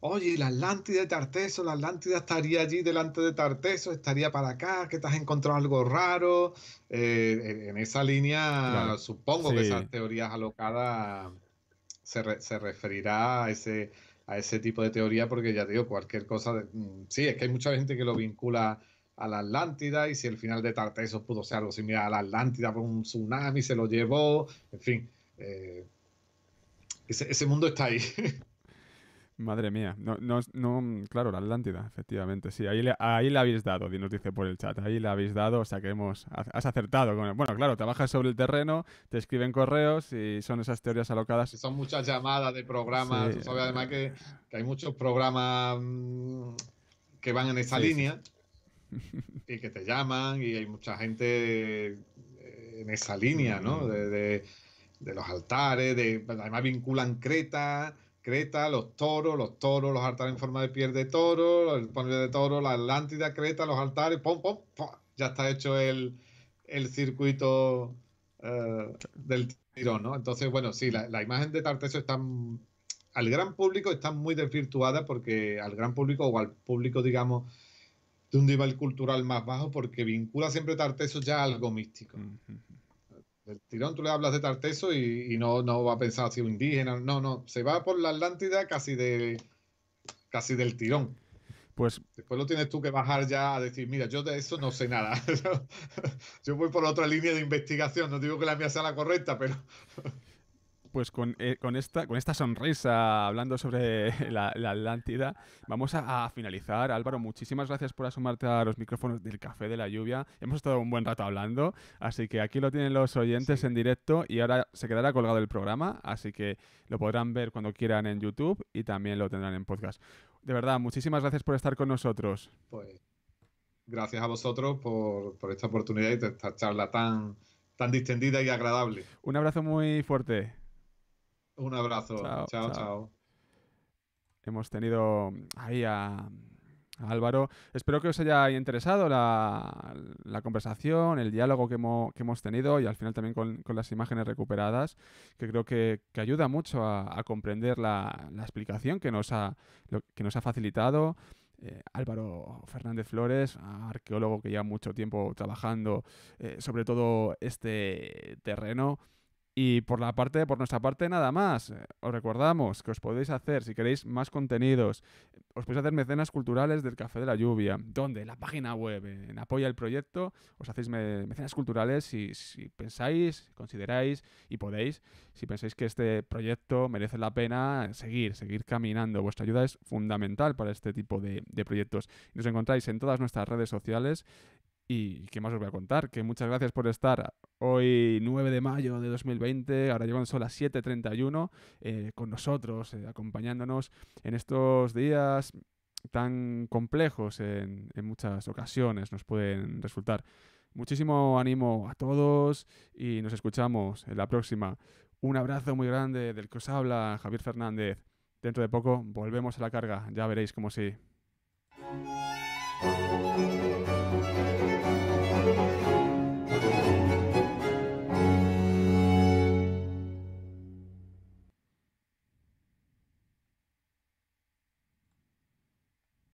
A: Oye, la Atlántida de Tarteso, la Atlántida estaría allí delante de Tarteso, estaría para acá, que te has encontrado algo raro. Eh, en esa línea, supongo que esas teorías alocadas se, se referirá a ese, a ese tipo de teoría, porque ya digo, cualquier cosa. Mm, sí, es que hay mucha gente que lo vincula a la Atlántida y si el final de Tarteso pudo ser algo similar a la Atlántida por un tsunami, se lo llevó, en fin. Eh, ese, mundo está ahí.
B: Madre mía, claro, la Atlántida, efectivamente, sí, ahí, ahí la habéis dado, nos dice por el chat, ahí la habéis dado, o sea que hemos, has acertado. bueno, claro, trabajas sobre el terreno, te escriben correos y son esas teorías alocadas. Son muchas
A: llamadas de programas, sabes además que, hay muchos programas mm, que van en esa línea y que te llaman y hay mucha gente eh, en esa línea, ¿no? Mm de los altares, de, además vinculan Creta, Creta, los toros, los toros, los altares en forma de piel de toro, el panel de toro, la Atlántida, Creta, los altares, pom, pom, ya está hecho el, circuito eh, del tirón, ¿no? Entonces, bueno, sí, la, imagen de Tarteso está al gran público está muy desvirtuada porque al gran público o al público, digamos, de un nivel cultural más bajo porque vincula siempre Tarteso ya a algo místico. El tirón, tú le hablas de Tarteso y, no, no va a pensar si indígena. No, no. Se va por la Atlántida casi de casi del tirón. Pues después lo tienes tú que bajar ya a decir, mira, yo de eso no sé nada. yo voy por otra línea de investigación. No digo que la mía sea la correcta, pero
B: pues eh, con, esta, con esta sonrisa hablando sobre la, Atlántida, vamos a, finalizar. Álvaro, muchísimas gracias por asomarte a los micrófonos del Café de la Lluvia. Hemos estado un buen rato hablando, así que aquí lo tienen los oyentes en directo y ahora se quedará colgado el programa, así que lo podrán ver cuando quieran en YouTube y también lo tendrán en podcast. De verdad, muchísimas gracias por estar con nosotros.
A: Pues gracias a vosotros por, esta oportunidad y esta charla tan, tan distendida y agradable.
B: Un abrazo muy fuerte.
A: Un abrazo. Chao, chao.
B: Hemos tenido mm, ahí a, Álvaro. Espero que os haya interesado la, conversación, el diálogo que hemos, tenido y al final también con, las imágenes recuperadas, que creo que, ayuda mucho a, comprender la, explicación que nos ha, que nos ha facilitado. Eh, Álvaro Fernández Flores, arqueólogo que lleva mucho tiempo trabajando eh, sobre todo este terreno. Y por, la parte, por nuestra parte nada más. Eh, os recordamos que os podéis hacer, si queréis más contenidos, os podéis hacer mecenas culturales del Café de la Lluvia. ¿Dónde? En la página web, eh, en Apoya el Proyecto, os hacéis mecenas culturales si, si, pensáis, consideráis y podéis, si pensáis que este proyecto merece la pena seguir, seguir caminando. Vuestra ayuda es fundamental para este tipo de, de proyectos. Nos encontráis en todas nuestras redes sociales y qué más os voy a contar, que muchas gracias por estar hoy 9 de mayo de 2020, ahora llevan solo las 7.31, eh, con nosotros, eh, acompañándonos en estos días tan complejos en, en muchas ocasiones nos pueden resultar. Muchísimo ánimo a todos y nos escuchamos en la próxima. Un abrazo muy grande del que os habla Javier Fernández. Dentro de poco volvemos a la carga, ya veréis cómo sí.